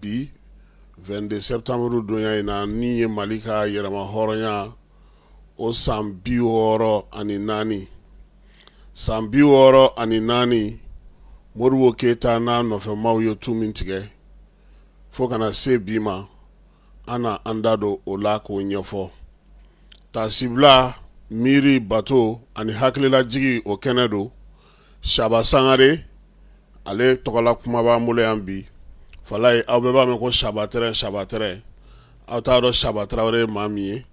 bi 22 septembre donya in na ni ye mali ka yɛrɛma hɔrɔnya o san bi wɔɔrɔ ani naani san bi wɔɔrɔ ani naani moribo keta n'a nɔfɛmaw ye tu min tigɛ fo kana se bi ma an na an da don o la k'o ɲɛfɔ tasibila miiri bato ani hakililajigi o kɛnɛ don saba sangare ale tɔgɔla kuma b'an bolo yan bi fala ye aw bɛɛ b'a mɛn ko sabatɛrɛ sabatɛrɛ aw t'a dɔn sabatɛrɛ ye maa min ye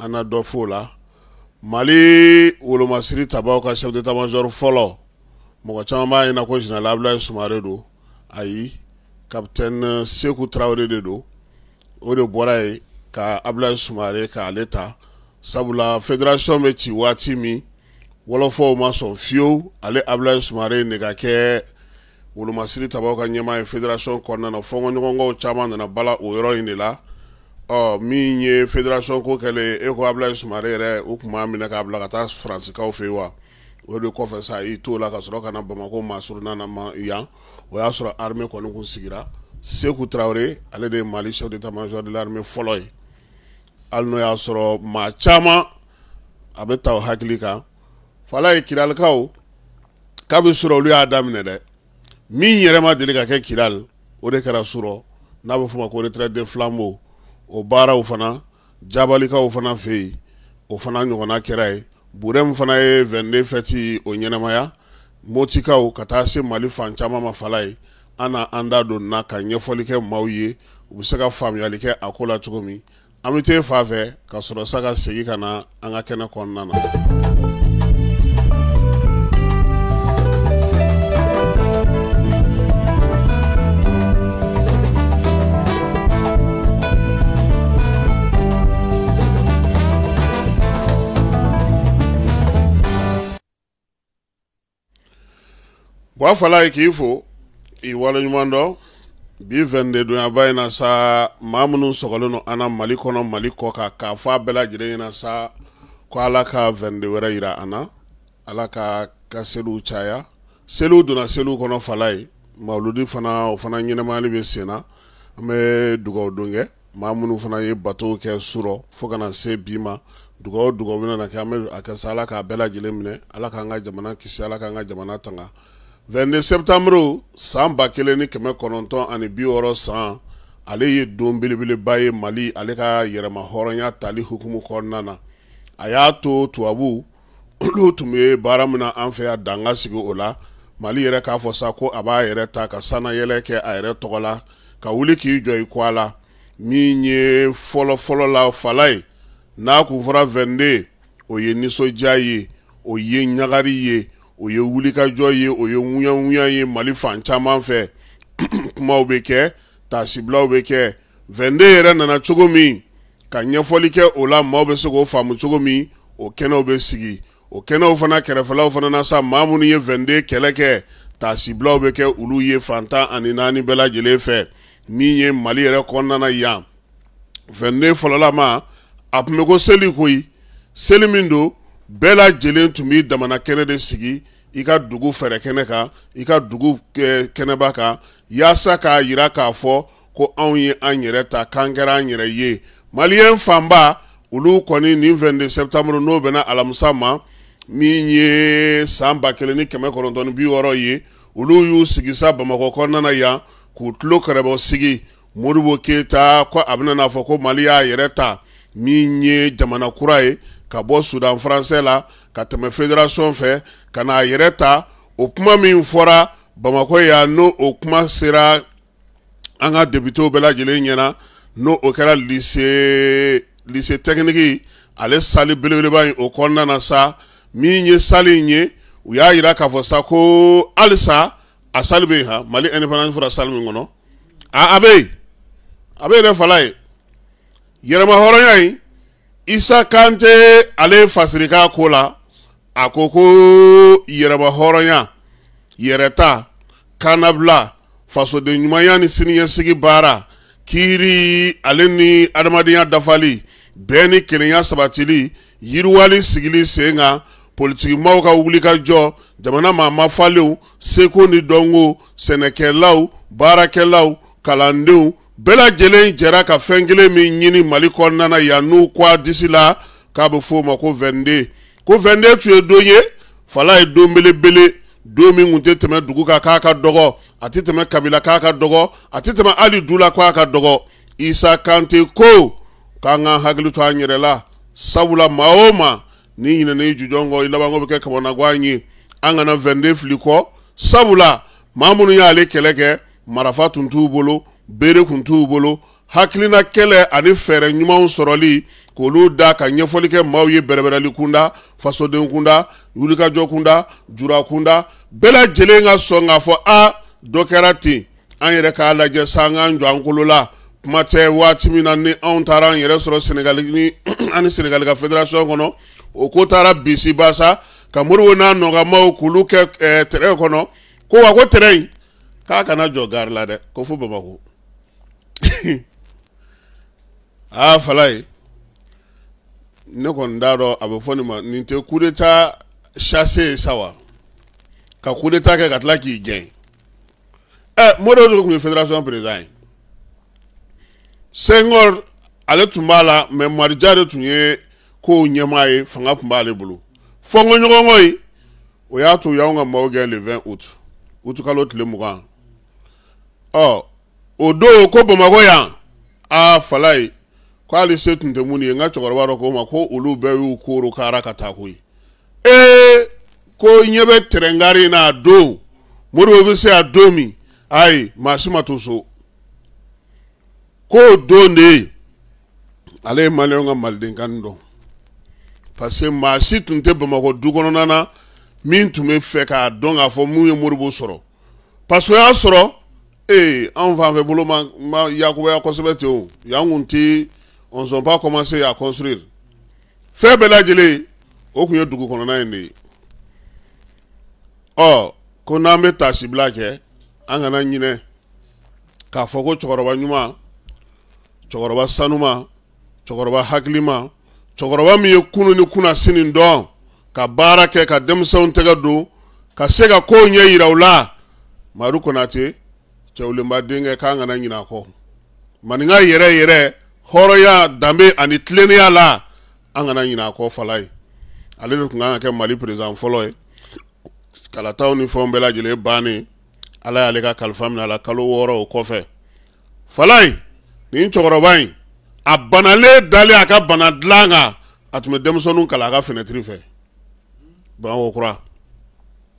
an na dɔ fo la mali wolomasiri tabaw ka chef d'état-major fɔlɔ mɔgɔ caman b'a ɲɛna ko général abdoulaye sumare don ayi capitaine sekou traore de don o de bɔra yen ka abdoulaye sumare k'ale ta sabula fédération bɛ ci waati min wɔlɔfɔw ma sɔn fiyewu ale abdoulaye sumare ye nɛgɛ kɛ wolomasiri tabaw ka ɲɛma ye federasiɔn kɔnɔna na fɔngɔɲɔgɔnkaw caaman nana bala o yɔrɔ ɲi de la ɔ min ye federasiɔn ko kɛle e ko abilayi sumare yɛrɛ u kun minɛ k'a bila ka taa faransikaw fɛ wa o de kɔfɛ sa i to la ka sɔrɔ ka bamako masuruna ma yan o y'a sɔrɔ arme kɔni kun sigira seku tarawele ale de ye mali chef d'état major de l'armée fɔlɔ ye hali n'o y'a sɔrɔ maa caman a bɛ ta o hakili kan fala ye kidalikaw k'a sɔrɔ olu y'a daminɛ dɛ min yɛrɛ ma deli ka kɛ kidal o de kɛra sɔrɔ n'a bɛ fɔma ma ko retraite flambo o baaraw fana jabalikaw fana fɛ yen o fana ɲɔgɔnna kɛra ye bure min fana ye 22 fɛti o ɲɛnɛmaya motikaw ka taa se mali fan caaman ma fala ye an na an da don na ka ɲɛfɔli kɛ maw ye u be se ka faamuyali kɛ a ko la cogo min an bɛ t'e fan fɛ ka sɔrɔ sa ka segi ka na an ka kɛnɛ kɔnɔna na Gwa fala ye k'i fo i waleɲuman dɔ bi vɛnde donyaba in na sa ma minnu sɔgɔlen no ana na mali kɔnɔ mali kɔ ka k'a fɔ a bɛɛ lajɛlen ɲɛna sa ko ala ka vɛnde wɛrɛ yira an na ala ka ka seliw caya seliw donna seliw kɔnɔ fala ye mawuludi fana o fana ɲɛnɛmayali bɛ sen an bɛ dugawu don kɛ maa minnu fana ye batow kɛ surɔ fo kana se bi ma dugawu dugawu bɛna kɛ an bɛ a kɛ sa ala k'a bɛɛ lajɛlen minɛ ala k'an ka jamana kisi ala k'an ka jamana tanga 22 septanburu san ba kelen ni kɛmɛ kɔnɔntɔn ani bi wɔɔrɔ san ale ye don belebeleba ye mali ale ka yɛrɛma hɔrɔnya tali hukumu kɔnɔna na a y'a to tubabu olu tun be baara min na an fɛ yan danga sigi o la mali yɛrɛ k'a fɔ sa ko a b'a yɛrɛ ta ka sanayɛlɛ kɛ a yɛrɛ tɔgɔ la ka wuli k'i jɔ i kɔ a la min ye fɔlɔfɔlɔ la fala ye n'a kun fɔra 22 o ye nisɔndiya ye o ye ɲagari ye o ye wulikajɔ ye o ye ŋuyaŋuya ye mali fan caman fɛ kumaw bɛ kɛ taasibilaw bɛ kɛ vɛnde yɛrɛ nana cogo min ka ɲɛfɔli kɛ o la maaw bɛ se k'o faamu cogo min o kɛnɛw bɛ sigi o kɛnɛw fana kɛrɛfɛlaw fana na sa maa minnu ye vɛnde kɛlɛ kɛ taasibilaw bɛ kɛ olu ye fantan ani naani bɛɛ lajɛlen fɛ min ye mali yɛrɛ kɔnɔna yan vɛnde fɔlɔla ma a tun bɛ ko seli koyi seli min don bɛɛ lajɛlen tun b'i damana kɛnɛ de sigi i ka dugu fɛrɛ kɛnɛ kan i ka dugu kɛnɛba kan yaasa k'a yira k'a fɔ ko anw ye an yɛrɛ ta k'an kɛra an yɛrɛ ye maliyɛn fanba olu kɔni nin 22 septembre n'o bɛnna alamisa ma min ye san ba kelen ni kɛmɛ kɔnɔntɔn ni bi wɔɔrɔ ye olu y'u sigi sa bamakɔ kɔnɔna na yan k'u tulo kɛrɛbɔ sigi moribo keyita ko a bɛna n'a fɔ ko mali y'a yɛrɛ ta min ye jamana kura ye ka bɔ sudan faransɛ la ka tɛmɛ federation fɛ ka n'a yɛrɛ ta o kuma min fɔra bamakɔ yan n'o o kuma sera an ka debitew bɛɛ lajɛlen ɲɛna n'o o kɛra lycée lycée technique ale sali belebeleba in o kɔnɔna na sa min ye sali in ye u y'a yira k'a fɔ sa ko halisa a sali bɛ yen ha mali independance fɔra sali min kɔnɔ a a bɛ yen a bɛ yen dɛ fala ye yɛrɛmahɔrɔnya in isa kante ale fasiri ka ko la a ko ko yɛrɛba hɔrɔnya yɛrɛta kannabila fasoden ɲumanya ni siniɲɛsigi baara kiiri ale ni adamadenya dafali bɛɛ ni kelenya sabatili yiriwali sigili sen kan politikimaw ka wuli ka jɔ jamana maa mafalenw seko ni dɔnko sɛnɛkɛlaw baarakɛlaw kalandenw bɛɛ lajɛlen jɛra ka fɛn kelen min ɲini mali kɔnɔna na yan n'u kɔ a disi la k'a bɛ f'o ma ko vɛnde ko vɛnde tun ye don ye fala ye don belebele don min tun tɛ tɛmɛ dugu kan k'a ka dɔgɔ a tɛ tɛmɛ kabila k'a ka dɔgɔ a tɛ tɛmɛ hali du la k'a ka dɔgɔ isa kante ko k'an k'an hakili to an yɛrɛ la sabula maa o maa ni ɲinɛna i jujɔn kɔ i laban ko bɛ kɛ kamanagan ye an kana vɛnde fili kɔ sabula maa minnu y'ale kɛlɛ kɛ marafa tun t'u bolo bere kun t'u bolo hakilina kɛlɛ ani fɛɛrɛ ɲumanw sɔrɔli k'olu da ka ɲɛfɔli kɛ maaw ye bɛrɛbɛrɛli kunda fasoden kunda wulikajɔ kunda jura kunda bɛɛ lajɛlen ka sɔn k'a fɔ a dɔ kɛra ten an yɛrɛ k'a lajɛ san k'an jɔ an kolo la kuma tɛ waati min na ni anw taara an yɛrɛ sɔrɔ senegali ni ani senegali ka federation kɔnɔ o ko taara bisi basa ka moribo n'a nɔgɔmaw k'olu kɛ ɛɛ tɛrɛ kɔnɔ ko wa ko tɛrɛ in k'a kana jɔ gari la dɛ ko fo bamakɔ. aa ah, fala ye ne kɔni t'a dɔn a bɛ fɔ nin ma nin tɛ coup d'etat chassé ye sa wa ka coup d'etat kɛ ka tila k'i gɛn ɛ Modibo de tun ye fédération président ye Senghor ale tun b'a la mais Marija de tun ye kow ɲɛmaa ye fanga tun b'ale bolo fɔnkɔɲɔgɔnkɔ in o y'a to y'anw ka maaw gɛn le 20 août août kalo tile mugan ɔ o don ko bamakɔ yan aa fala ye ko hali se tun tɛ minnu ye n ka cɛkɔrɔba dɔ ko n ma ko olu bɛɛ y'u koro kara ka taa koyi ee ko ɲɛ bɛ tɛrɛnkari in na a don moribo bɛ se a don min ayi maa si ma to so k'o don de ye ale ye maliyɛnw ka malidenkan dɔn parce que maa si tun tɛ bamakɔ du kɔnɔna na min tun bɛ fɛ k'a dɔn k'a fɔ mun ye moribo sɔrɔ parce que o y'a sɔrɔ. ee anw fanfɛ bolo ma ma yakubaya kosɛbɛ ten o yan kun ti on sont pas commencé à construire fɛn bɛɛ lajɛlen o tun ye dugu kɔnɔna in de ye ɔ ko n'an bɛ taasibila kɛ an kana ɲinɛ k'a fɔ ko cɛkɔrɔba ɲuman cɛkɔrɔba sanuma cɛkɔrɔba hakilima cɛkɔrɔba min ye kunu ni kunnasini dɔn ka baara kɛ ka denmisɛnw tɛgɛ don ka se ka kow ɲɛ yira u la madu konate cɛwlenba denkɛ k'an kana ɲin'a kɔ maninka yɛrɛ yɛrɛ hɔrɔnya danbe ani tilennenya la an kana ɲin'a kɔ fala ye ale de tun kan ka kɛ mali perezan fɔlɔ ye kalataw ni fɛnw bɛɛ lajɛlen bannen ala y'ale ka kalifa minɛ a la kalo wɔɔrɔ o kɔfɛ fala in nin cɛkɔrɔba in a banalen dalen a ka bana dilan kan a tun bɛ denmisɛnninw kalan a ka fenɛtiri fɛ bamakɔ kura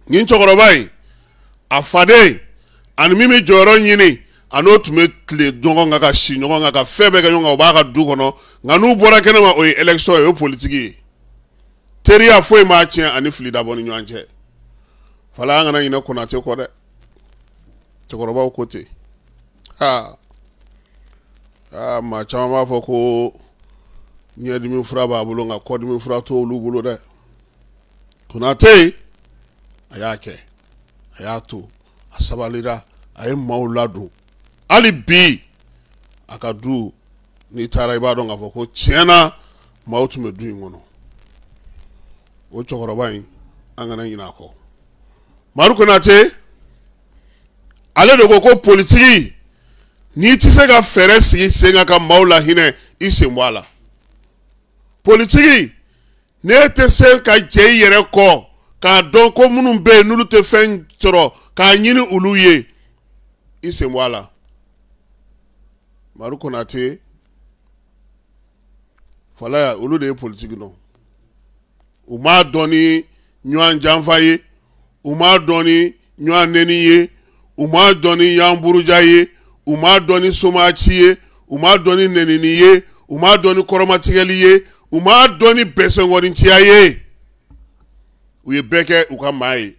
nin cɛkɔrɔba in a faden ani min bɛ jɔyɔrɔ ɲini ani o tun bɛ tile ɲɔgɔn kan ka si ɲɔgɔn kan ka fɛn bɛɛ kɛ ɲɔgɔn kan o b'a ka du kɔnɔ nka n'u bɔra kɛnɛ o ye election ye o ye politiki ye teriya foyi m'a tiɲɛ ani fili dabɔ ni ɲɔgɔn cɛ fala an kana ɲinɛ konate kɔ dɛ cɛkɔrɔbaw ko ten haa aa maa caman b'a fɔ ko ɲɛdimi fura b'a bolo nka kɔdimi fura t'olu bolo dɛ konate a y'a kɛ a y'a to a sabalira a ye maaw ladon hali bi a ka du n'i taara i b'a dɔn k'a fɔ ko tiɲɛ na maaw tun bɛ du in kɔnɔ o cɛkɔrɔba yi an kana ɲinɛ kɔ madu konate ale de ko ko politiki n'i tɛ se ka fɛɛrɛ sigi sen ka ka maaw lahinɛ i sen bɔ a la politiki n'e tɛ se ka jɛ i yɛrɛ kɔ k'a dɔn ko minnu bɛ yen n'olu tɛ fɛn sɔrɔ k'a ɲini olu ye i sen bɔ a la madu konate falaya olu de ye politiki dɔn u m'a dɔn ni ɲɔgɔn janfa ye u m'a dɔn ni ɲɔgɔn nɛni ye u m'a dɔn ni yanburuja ye u m'a dɔn ni somaci ye u m'a dɔn ni nɛnini ye u m'a dɔn ni kɔrɔmatigɛli ye u m'a dɔn ni bɛsɛnkɔninciya ye. u ye bɛɛ kɛ u ka maa ye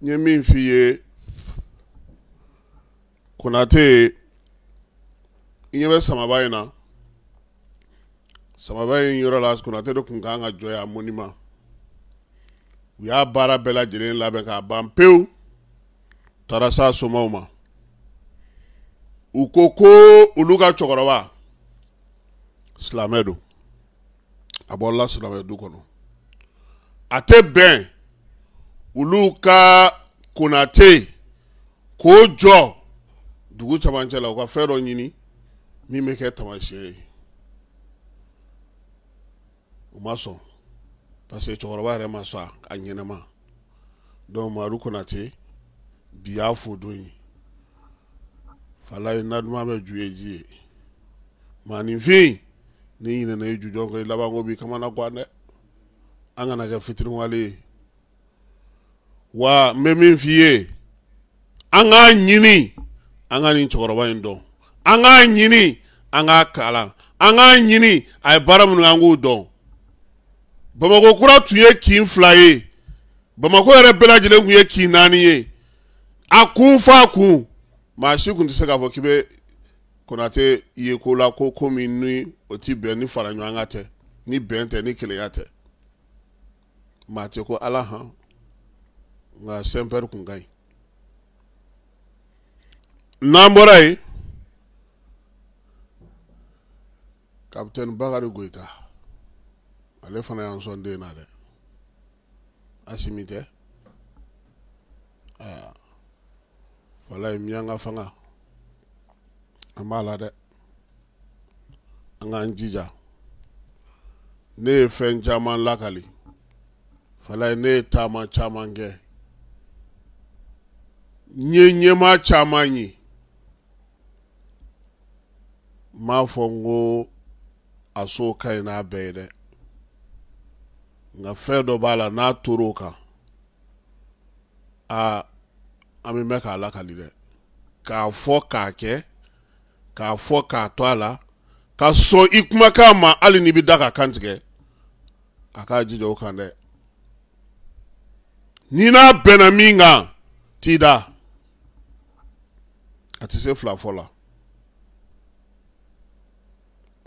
n min f'i ye i ɲɛ bɛ samaba in na samaba in yɔrɔ la konate de tun kan ka jɔ monima u y'a baara bɛɛ lajɛlen labɛn k'a ban pewu taara s'a somaw ma u ko ko olu ka cɛkɔrɔba silamɛ don a bɔrɔla silamɛ du kɔnɔ a tɛ bɛn olu ka konate k'o jɔ dugu camancɛ la u ka fɛn dɔ ɲini min bɛ kɛ tamasiyɛn ye u ma sɔn parce que cɛkɔrɔba yɛrɛ ma sɔn a ɲɛnɛma donc madu konate bi y'a fo don ye fala ye naduman bɛ ju ye ji ye maanifin ni ɲinɛ na i ju jɔn kɔ i labanko b'i kamana gan dɛ an kana kɛ fitiriwale ye wa n bɛ min f'i ye an k'a ɲini an ka nin cɛkɔrɔba in dɔn an k'a ɲini an k'a kalan an k'a ɲini a ye baara minnu kɛ an k'o dɔn bamakɔ kura tun ye kin fila ye bamakɔ yɛrɛ bɛɛ lajɛlen tun ye kin naani ye a kun f'a kun maa si tun tɛ se k'a fɔ k'i bɛ konate ye ko la ko ko ni o bɛn ni faraɲɔgɔnka tɛ ni bɛn tɛ ni keleya tɛ maa tɛ ko ala han nka sɛnpɛri kun ka ɲi n'an bɔra yen kapitɛni bakari goyita ale fana y'an sɔn den na dɛ asimi tɛ aa fala ye miyanka fanga an b'a la dɛ an k'an jija ne ye fɛn caman lakali falaye ne ye taama caman kɛ n ye ɲɛmaa caman ye n m'a fɔ n ko a so ka ɲi n'a bɛɛ ye dɛ nka fɛn dɔ b'a la n'a tor'o kan aa an bɛ mɛn k'a lakali dɛ k'a fɔ k'a kɛ k'a fɔ k'a to a la ka sɔn i ma hali n'i bɛ da ka kan tigɛ a k'a jija o kan dɛ n'i n'a bɛnna min kan t'i da a tɛ se fɔ la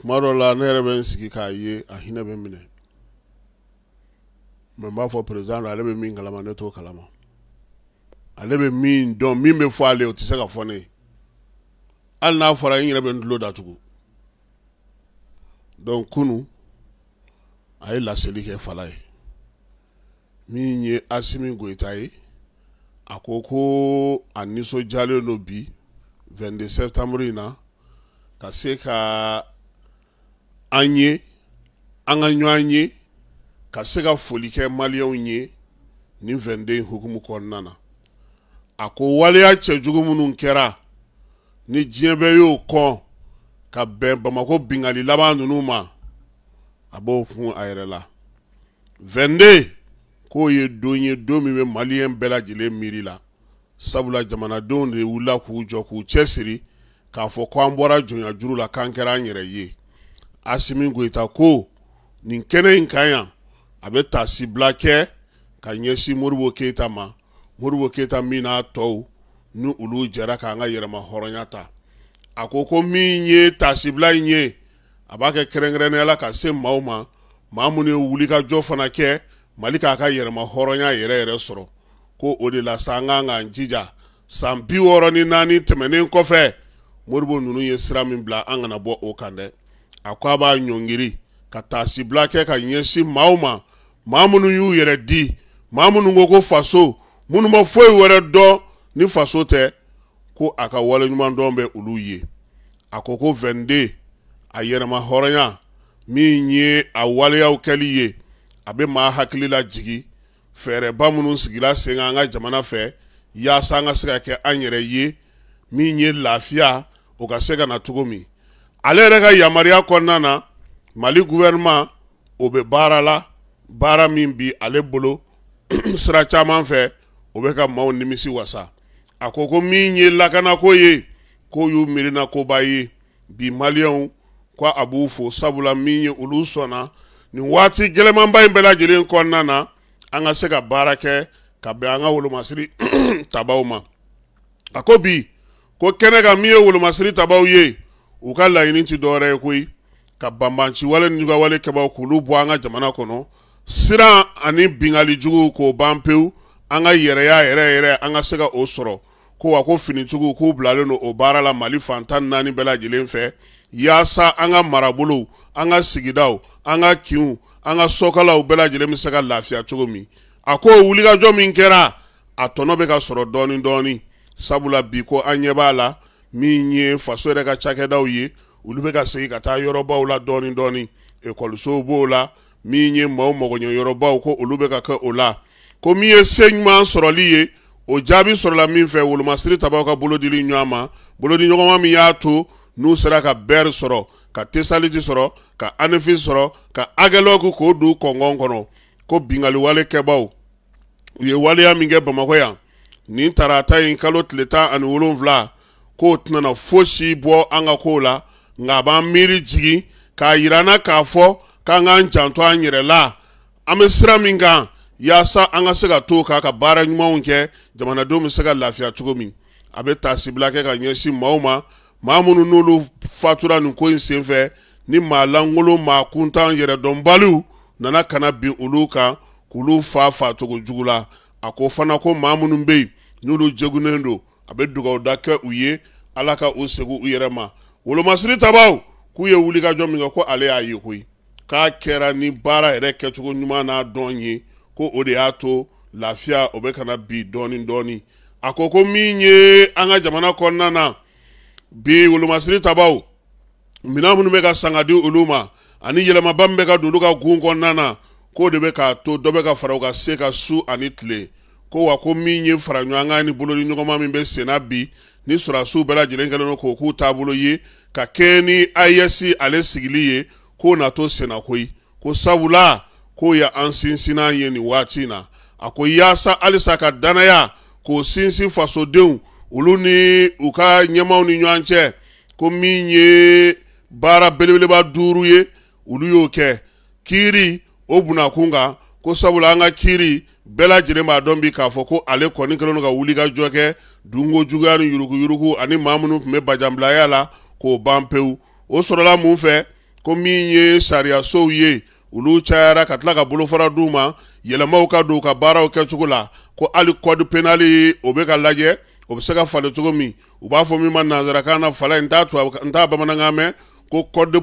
kuma dɔ la ne yɛrɛ bɛ n sigi k'a ye a minɛ mɛ n fɔ perezan ale be min kalama ne t'o kalama ale be min dɔn min be fɔ ale otise ka fɔ ne ye hali n'a fɔra n bɛ n datugu donc kunu a ye laseli kɛ fala ye min ye asimi goyita ye a ko ko a nisɔndiyalen don bi 22 septembre in na ka se ka an ye an ka ɲɔgɔn ye ka se ka foli kɛ maliyɛnw ye nin 22 hukumu kɔnɔna na a ko waleya cɛjugu minnu kɛra ni diɲɛ bɛɛ y'o kɔn ka bɛn bamako bingali laban ninnu ma a b'o kun a yɛrɛ la vɛnde k'o ye don ye don min bɛ maliyɛn bɛɛ lajɛlen miiri la sabula jamanadenw de wulila k'u jɔ k'u cɛsiri k'a fɔ ko bɔra jɔnya la k'an kɛra an yɛrɛ ye asimi goyita ko nin kɛnɛ in kan yan a bɛ taasibila kɛ ka ɲɛsin moribo keyita ma moribo keyita min n'a tɔw ni olu jɛra k'an ka yɛrɛma hɔrɔnya ta a ko ko min ye tasibila in ye a b'a kɛ kɛrɛnkɛrɛnnenya la ka se maaw ma maa minnu ye wulikajɔ fana kɛ mali k'a ka yɛrɛma hɔrɔnya yɛrɛ yɛrɛ sɔrɔ ko o de la sa an kan k'an jija san bi wɔɔrɔ ni naani tɛmɛnen kɔfɛ moribo ninnu ye sira min bila an kana bɔ o kan dɛ a ko a b'a ɲɔngiri ka tasibila kɛ ka ɲɛsin maaw ma maa minnu y'u yɛrɛ di maa minnu ko ko faso minnu ma foyi wɛrɛ dɔn ni faso tɛ ko a ka waleɲuman dɔn bɛ olu ye a ko ko 22 a yɛrɛma hɔrɔnya min ye a waleyaw kɛli ye a be maa hakili lajigi fɛɛrɛba minnu sigila sen ka an ka jamana fɛ yaasa an ka se ka kɛ an yɛrɛ ye min ye lafiya o ka se ka na cogo min ale yɛrɛ ka yamariya kɔnɔna na mali gouvernement o be baara la baara min bi ale bolo sira caaman fɛ o be ka maw nimisi wasa a ko ko min ye lakanako ye k'o y'u miirina koba ye bi maliyɛnw ko a b'u fo sabula min ye olu sɔnna nin waati gɛlɛmanba in bɛɛ lajɛlen kɔnɔna na an ka se ka baara kɛ ka bɛn an ka wolomasiri tabaw ma a ko bi ko kɛnɛ kan min ye wolomasiri tabaw ye u ka laɲini ti dɔwɛrɛ ye koyi ka banbanciwale ni jugawale kɛbaw k'olu bɔ an ka jamana kɔnɔ siran ani bingali juguw k'o ban pewu an ka yɛrɛya yɛrɛ yɛrɛ an ka se ka o sɔrɔ ko wa ko finitigiw k'u bilalen don o baara la mali fantan naani bɛɛ lajɛlen fɛ yaasa an ka marabolow an ka sigidaw an ka kinw an ka sɔkalaw bɛɛ lajɛlen bɛ se ka lafiya cogo min a ko wulikajɔ min kɛra a tɔnɔ bɛ ka sɔrɔ dɔɔni dɔɔni sabula bi ko an ɲɛ b'a la min ye faso yɛrɛ ka cakɛdaw ye olu bɛ ka segin ka taa yɔrɔbaw la dɔɔni dɔɔni ekɔlisow b'o la min ye maaw magoɲɛ yɔrɔbaw ko olu bɛ ka kɛ o la ko min ye se ɲuman sɔrɔli ye o jaabi sɔrɔla min fɛ wolomasiri tabaw ka bolodili ɲɔgɔn ma bolodiɲɔgɔnma min y'a to n'u sera ka bɛri sɔrɔ ka tesaliti sɔrɔ ka anifi sɔrɔ ka agɛlɔku k'o don kɔngɔn kɔnɔ ko bingaliwale kɛbaw u ye waleya min kɛ bamakɔ yan nin tarata in kalo tile tan ani wolonfila k'o tɛnana fosi bɔ an ka kow la nka a b'an miiri jigin k'a yir'an na k'a fɔ k'an k'an janto an yɛrɛ la an bɛ sira min kan yaasa an ka se ka to k'a ka baara ɲumanw kɛ jamanadenw bɛ se ka lafiya cogo min a bɛ taasibila kɛ ka ɲɛsin maaw ma maa minnu n'olu fatura nin ko in senfɛ ni maa lankolon maa kuntan yɛrɛ dɔnbaliw nana kana bin olu kan k'olu fa fa cogo jugu la a ko fana ko maa minnu bɛ yen n'olu jegunnen don a bɛ dugawuda kɛ u ye ala ka u segu u yɛrɛ ma wolomasiri tabaw k'u ye wulikajɔ min kɛ ko ale y'a ye koyi k'a kɛra ni baara yɛrɛ kɛcogo ɲuman n'a dɔn ye ko o de y'a to lafiya o bɛ kana bi dɔɔni dɔɔni a ko ko min ye an ka jamana kɔnɔna na bi wolomasiri tabaw minɛn minnu bɛ ka sanga di olu ma ani yɛlɛmaba min bɛ ka don olu ka gun kɔnɔna na k'o de bɛ k'a to dɔ bɛ ka fara u ka se ka su ani tile ko wa ko min ye fara ɲɔgɔn kan ni bolodi ɲɔgɔnma min bɛ senna bi ni sɔrɔsiw bɛɛ lajɛlen kɛlen don k'o k'u taabolo ye ka kɛɲɛ ni ayɛsi e ale sigili ye k'o na to senna koyi ko sabula k'o ye an sinsin n'an ye nin waati in na a ko yaasa halisa ka danaya k'o sinsin fasodenw olu ni u ka ɲɛmaw ni ɲɔgɔn cɛ ko min ye baara belebeleba duuru ye olu y'o kɛ kiiri o bunakun kan ko sabula an ka kiiri bɛɛ lajɛlen b'a dɔn bi k'a fɔ ko ale kɔni kɛlen don ka wuli ka jɔ kɛ dunko juguya ni yuruguyurugu ani maa minnu tun bɛ bajanbilaya la k'o ban pewu o sɔrɔla mun fɛ ko min ye sariyasow ye olu cayara ka tila ka bolofara d'u ma yɛlɛmaw ka don u ka baaraw kɛcogo la ko hali kɔdi penali o bɛ ka lajɛ o bɛ se ka falen cogo min u b'a fɔ min ma nanzarakan na fala n n t'a bamanankan mɛn ko code de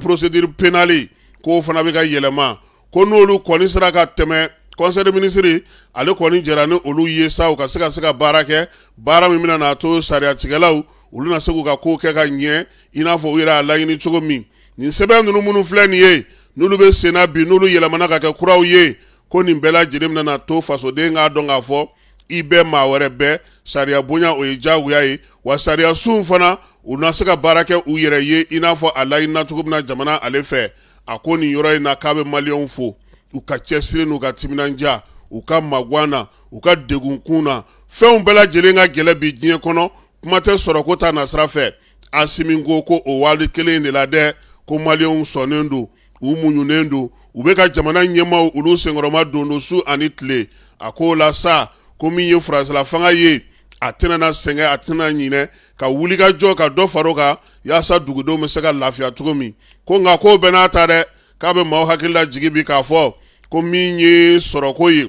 penali k'o fana bɛ ka yɛlɛma ko n'olu kɔni sera ka tɛmɛ conseil de ministre ale kɔni jɛra ni olu ye sa u ka se ka se ka baara kɛ baara min bɛna n'a to sariyatigɛlaw olu na se k'u ka ko kɛ ka ɲɛ i n'a fɔ u yɛrɛ y'a laɲini cogo min nin sɛbɛn ninnu minnu filɛ nin ye n'olu bɛ senna bi n'olu yɛlɛmana ka kɛ kuraw ye ko nin bɛɛ lajɛlen bɛna na to fasoden k'a dɔn k'a fɔ i bɛ maa wɛrɛ bɛɛ sariya bonya o ye diyagoya ye wa sariya sun fana u na se ka baara kɛ u yɛrɛ ye i n'a fɔ a laɲinina cogo min na jamana ale fɛ a ko nin yɔrɔ in na k'a bɛ maliyɛnw fo u ka cɛsiri n'u ka timinandiya u ka maguwan na u ka degunkun na fɛnw bɛɛ lajɛlen ka gɛlɛ bi diɲɛ kɔnɔ kuma tɛ sɔrɔ ko ta nasira fɛ asimi ko ko o wali kelen in de la dɛ ko maliyɛnw sɔnnen don u muɲunen don u bɛ ka jamana ɲɛmaw olu senkɔrɔma don su ani tile a ko la sa ko min ye faransila fanga ye a tɛna na sɛgɛn a tɛna ɲinɛ ka wuli ka jɔ ka dɔ far'o kan yaasa dugudenw bɛ se ka lafiya cogo min ko nka k'o bɛɛ n'a ta dɛ k'a bɛ maaw hakili lajigi bi k'a fɔ ko min ye sɔrɔko ye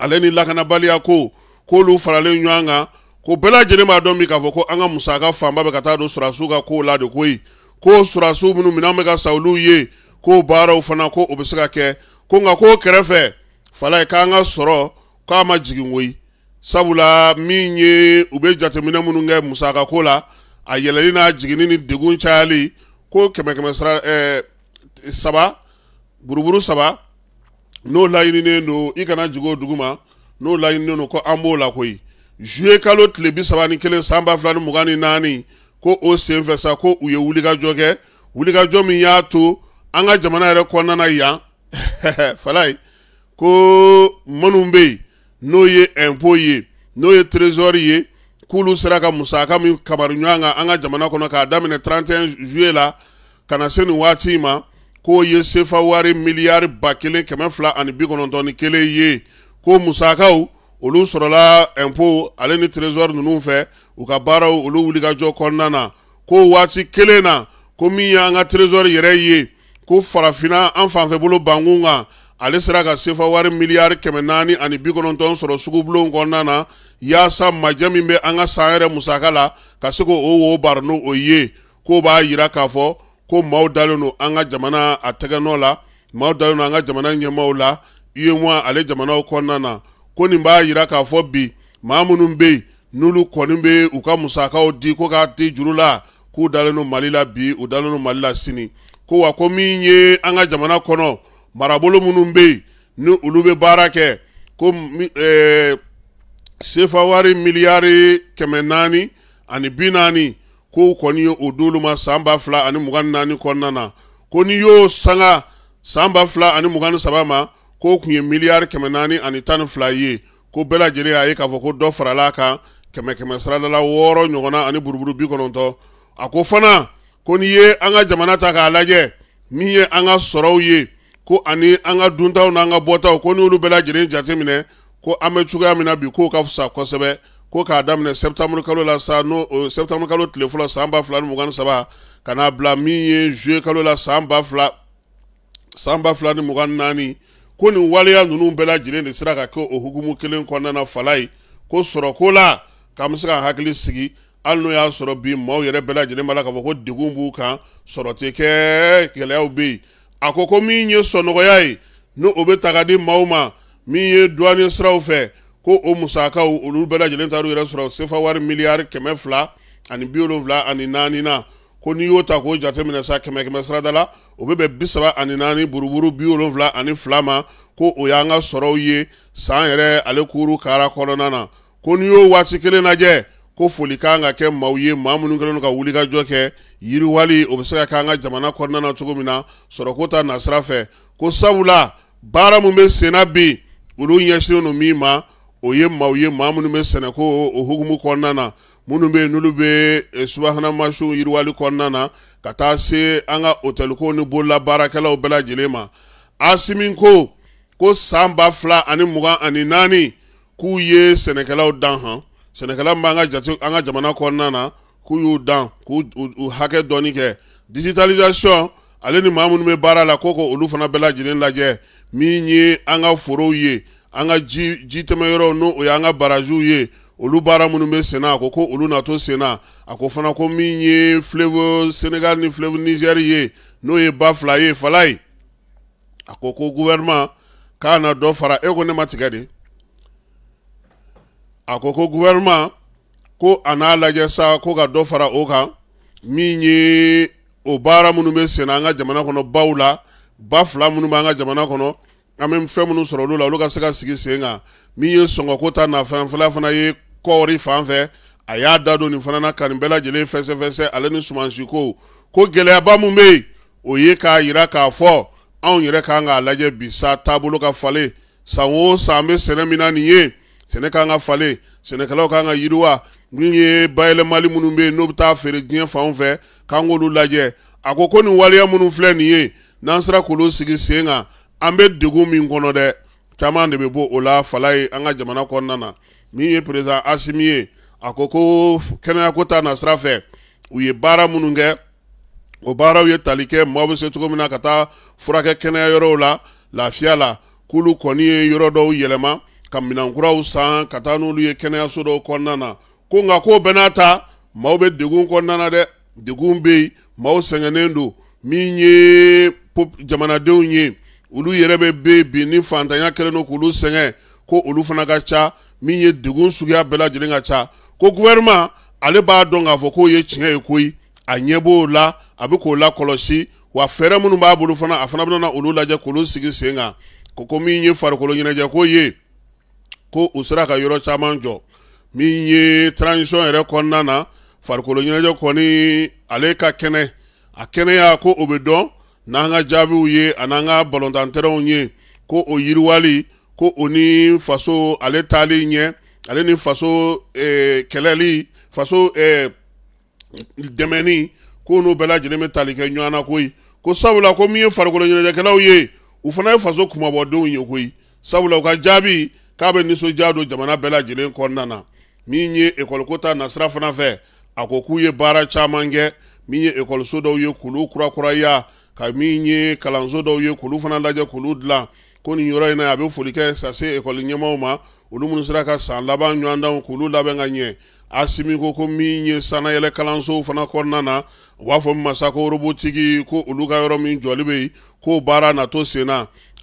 ale ni lakanabaliya ko k'olu faralen ɲɔgɔn kan ko bɛɛ lajɛlen b'a dɔn bi k'a fɔ ko an ka musaka fanba bɛ ka taa don surasiw ka kow la de koyi ko surasiw minnu minɛn bɛ ka sa olu ye k'o baaraw fana ko o bɛ se ka kɛ ko nka k'o kɛrɛfɛ fala ye k'an ka sɔrɔ k'a ma jigin koyi sabula min ye u bɛ jateminɛ minnu kɛ musaka ko la a yɛlɛli n'a jiginni ni degun cayali ko kɛmɛ kɛmɛ sara ɛɛ saba buruburu saba n'o laɲininen don i kana jigin o dugu ma n'o laɲininen don ko an b'o la koyi zuye kalo tile bi saba ni kelen san ba fila ni mugan ni naani ko o senfɛ sa ko u ye wulikajɔ kɛ wulikajɔ min y'a to an ka jamana yɛrɛ kɔnɔna na yan falayi ko minnu bɛ yen n'o ye impôt ye n'o ye trésor ye k'olu sera ka musaka min kabaru ɲɔgɔn kan an ka jamana kɔnɔ k'a daminɛ 31 juillet la ka na se nin waati in ma k'o ye sefa wari miliyari ba kelen kɛmɛ fila ani bi kɔnɔntɔn ni kelen ye ko musakaw olu sɔrɔla impôt ale ni trésor ninnu fɛ u ka baaraw olu wulikajɔ kɔnɔna na k'o waati kelen na ko min y'an ka trésor yɛrɛ ye ko farafina an fanfɛbolo bankun kan ale sera ka sefa wari miliyari kɛmɛ naani ani bi kɔnɔntɔn sɔrɔ sugubulon kɔnɔna na yaasa majɛ min bɛ an ka san yɛrɛ musaka la ka se k'o wo bari n'o o ye k'o b'a yira k'a fɔ ko maaw dalen don an ka jamana a tɛgɛnɔ la maaw dalen don an ka jamana ɲɛmaaw la UEMOA ale jamanaw kɔnɔna na ko nin b'a yira k'a fɔ bi maa minnu bɛ yen n'olu kɔni bɛ u ka musakaw di ko k'a di juru la k'u dalen don mali la bi u dalen don mali la sini ko wa ko min ye an ka jamana kɔnɔ marabolo minnu bɛ yen ni olu bɛ baara kɛ ko ɛɛ eh, sefa miliyari kɛmɛ naani ani bi naani k'o kɔni ye o di olu ma san ba fila ani mugan ni naani kɔnɔna na ko n'i y'o sanga san ba fila ani mugan ni saba ma k'o tun ye miliyari kɛmɛ naani ani tan ni fila ye ko bɛɛ lajɛlen y'a ye k'a fɔ ko dɔ faral'a kan kɛmɛ kɛmɛ siradala wɔɔrɔ ɲɔgɔnna ani buruburu bi kɔnɔntɔn a ko fana ko n'i ye an ka jamana ta k'a lajɛ min ye an ka sɔrɔw ye ko ani an ka duntaw n'an ka bɔtaw ko ni olu bɛɛ lajɛlen minɛ ko an bɛ cogoya min na bi k'o ka fisa kosɛbɛ ko k'a daminɛ sɛbitamuru kalo la sa n'o sɛbitamuru kalo tile fɔlɔ san ba fila ni mugan ni saba ka n'a bila min ye zuye kalo la san ba fila san ba fila ni mugan ni naani ko nin waleya ninnu bɛɛ lajɛlen de sera ka kɛ o hukumu kelen kɔnɔna na fala ye ko sɔrɔko la k'an bɛ se k'an hakili sigi hali n'o y'a sɔrɔ bi maaw yɛrɛ bɛɛ lajɛlen b'a la k'a fɔ ko degun b'u kan sɔrɔ tɛ kɛ gɛlɛyaw bɛ yen a ko ko min ye sɔnɔgɔya ye n'o o bɛ ta ka di maaw ma min ye duwani siraw fɛ ko o musakaw olu bɛɛ lajɛlen taar'u yɛrɛ sɔrɔ sefa wari miliyari kɛmɛ fila ani bi wolonfila ani naani na ko n'i y'o ta k'o jateminɛ sa kɛmɛ kɛmɛ sirada la o bɛ bɛn bi saba ani naani buruburu bi wolonfila ani fila ma ko o y'an ka sɔrɔw ye san yɛrɛ ale kuuru kara kɔnɔna na ko n'i y'o waati kelen lajɛ ko foli kan ka kɛ maaw ye maa minnu kɛlen don ka wuli ka jɔ kɛ yiriwali o bɛ se ka kɛ ka jamana kɔnɔna na cogo min na sɔrɔko ta nasira fɛ ko sabula baara min bɛ senna bi olu ɲɛsinnen don min ma o ye maaw ye maa minnu bɛ sɛnɛko o hukumu kɔnɔna na minnu bɛ yen n'olu bɛ eh, subahana mansinw yiriwali kɔnɔna na ka taa se an ka hôtelko ni bolola bɛɛ lajɛlen ma asimi ko ko san ba fila ani mugan ani naani k'u ye sɛnɛkɛlaw dan han sɛnɛkɛla min b'an ka jamana kɔnɔna na k'u y'u dan k'u hakɛ dɔɔni kɛ digitalisation ale ni maa minnu bɛ baara la ko k'olu fana bɛɛ lajɛlen lajɛ min ye an ka forow ye an ka ji jitɛmɛyɔrɔw n'o o y'an ka barajiw ye olu baara minnu bɛ sen na a ko ko olu na to sen a ko fana ko min ye filevo senegal ni filevo nizɛri ye n'o ye ba fila ye fala ye a ko ko gouvernement k'a na dɔ fara e ko ne ma tigɛ de a ko ko guwɛrɛnɛma ko a n'a lajɛ sa ko ka dɔ fara o kan min ye o baara minnu bɛ senna an ka jamana kɔnɔ baw la ba fila minnu b'an ka jamana kɔnɔ an bɛ fɛn minnu sɔrɔ olu la olu ka se ka sigi sen kan min ye sɔngɔko ta nafanfɛla fana ye kɔɔri fan fɛ a y'a da don nin fana na ka nin bɛɛ lajɛlen fɛsɛfɛsɛ ale ni sumansi ko ko gɛlɛyaba min bɛ yen o ye k'a yira k'a fɔ anw yɛrɛ k'an k'a lajɛ bi sa taabolo ka falen san o san an bɛ sɛnɛ min na nin ye sɛnɛ kan ka falen sɛnɛkɛlaw kan ka yiriwa min ye bayɛlɛmali minnu bɛ yen n'o bɛ taa feere diɲɛ fan fɛ k'an k'olu lajɛ a ko ko nin waleya minnu filɛ nin ye n'an sera k'olu sigi sen kan an bɛ degun min kɔnɔ dɛ caman de bɛ bɔ o la fala ye an ka jamana kɔnɔna na min ye perezan asimi ye a ko ko kɛnɛyako ta na sira fɛ u ye baara minnu kɛ o baaraw ye tali kɛ maaw bɛ se cogo min na ka taa furakɛ kɛnɛya yɔrɔw la lafiya la k'olu kɔni ye yɔrɔ dɔw yɛlɛma ka minankuraw san ka taa n'olu ye kɛnɛyaso dɔw kɔnɔna na ko nka k'o bɛɛ n'a ta maaw bɛ degun kɔnɔna na dɛ degun bɛ yen maaw sɛgɛnnen don min ye jamanadenw ye olu yɛrɛ bɛ bɛ yen bi ni fantanya kɛlen don k'olu sɛgɛn ko olu fana ka ca min ye degun suguya bɛɛ lajɛlen ka ca ko gouvernement ale b'a dɔn k'a fɔ k'o ye tiɲɛ ye koyi a ɲɛ b'o la a bɛ k'o lakɔlɔsi wa fɛɛrɛ minnu b'a bolo fana a fana bɛ na olu lajɛ k'olu sigi sen kan ko ko min ye farikolo ɲɛnajɛ ko ye ko u sera ka yɔrɔ caman jɔ min ye transition yɛrɛ kɔnɔna na farikolo ɲɛnajɛ kɔni ale ka kɛnɛ a kɛnɛya ko o bɛ dɔn n'an ka jaabiw ye an'an ka balontanterɛnw ye ko o yiriwali ko o ni faso ale taali ɲɛ ale ni faso eh, kɛlɛli faso eh, dɛmɛni ko n'u bɛɛ lajɛlen bɛ tali kɛ ɲɔgɔn na koyi ko sabula ko min ye farikolo ɲɛnajɛkɛlaw ye u fana ye faso kumabɔdenw ye koyi sabula u ka jaabi k'a bɛ nisɔndiya don jamana bɛɛ lajɛlen kɔnɔna na min ye ekɔliko ta nasira fana fɛ a ko k'u ye baara caman kɛ min ye ekɔliso dɔw ye k'olu kurakuraya ka min ye kalanso dɔw ye k'olu fana lajɛ k'olu dilan ko nin yɔrɔ in na a bɛ foli kɛ ka se ekɔli ɲɛmaaw ma olu minnu sera ka san laban ɲɔgɔndanw k'olu labɛn ka ɲɛ asimi ko ko min ye sanayɛlɛ kalansow fana kɔnɔna na u b'a fɔ masa ko robotigi ko olu ka yɔrɔ min jɔli bɛ yen k'o baara na to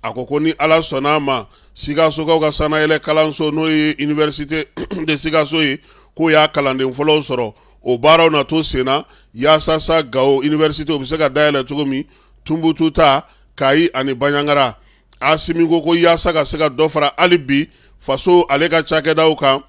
a ko ko ni ala sɔnna a ma sikasokaw ka sanayɛlɛ kalanso n'o ye université de sikaso ye k'o y'a kalanden fɔlɔw sɔrɔ o baaraw na to sen na gawo université o be se ka dayɛlɛ cogo min tunbutu kayi ani baɲangara asimi ko ko yaasa ka se ka dɔ fara hali bi faso ale ka cakɛdaw kan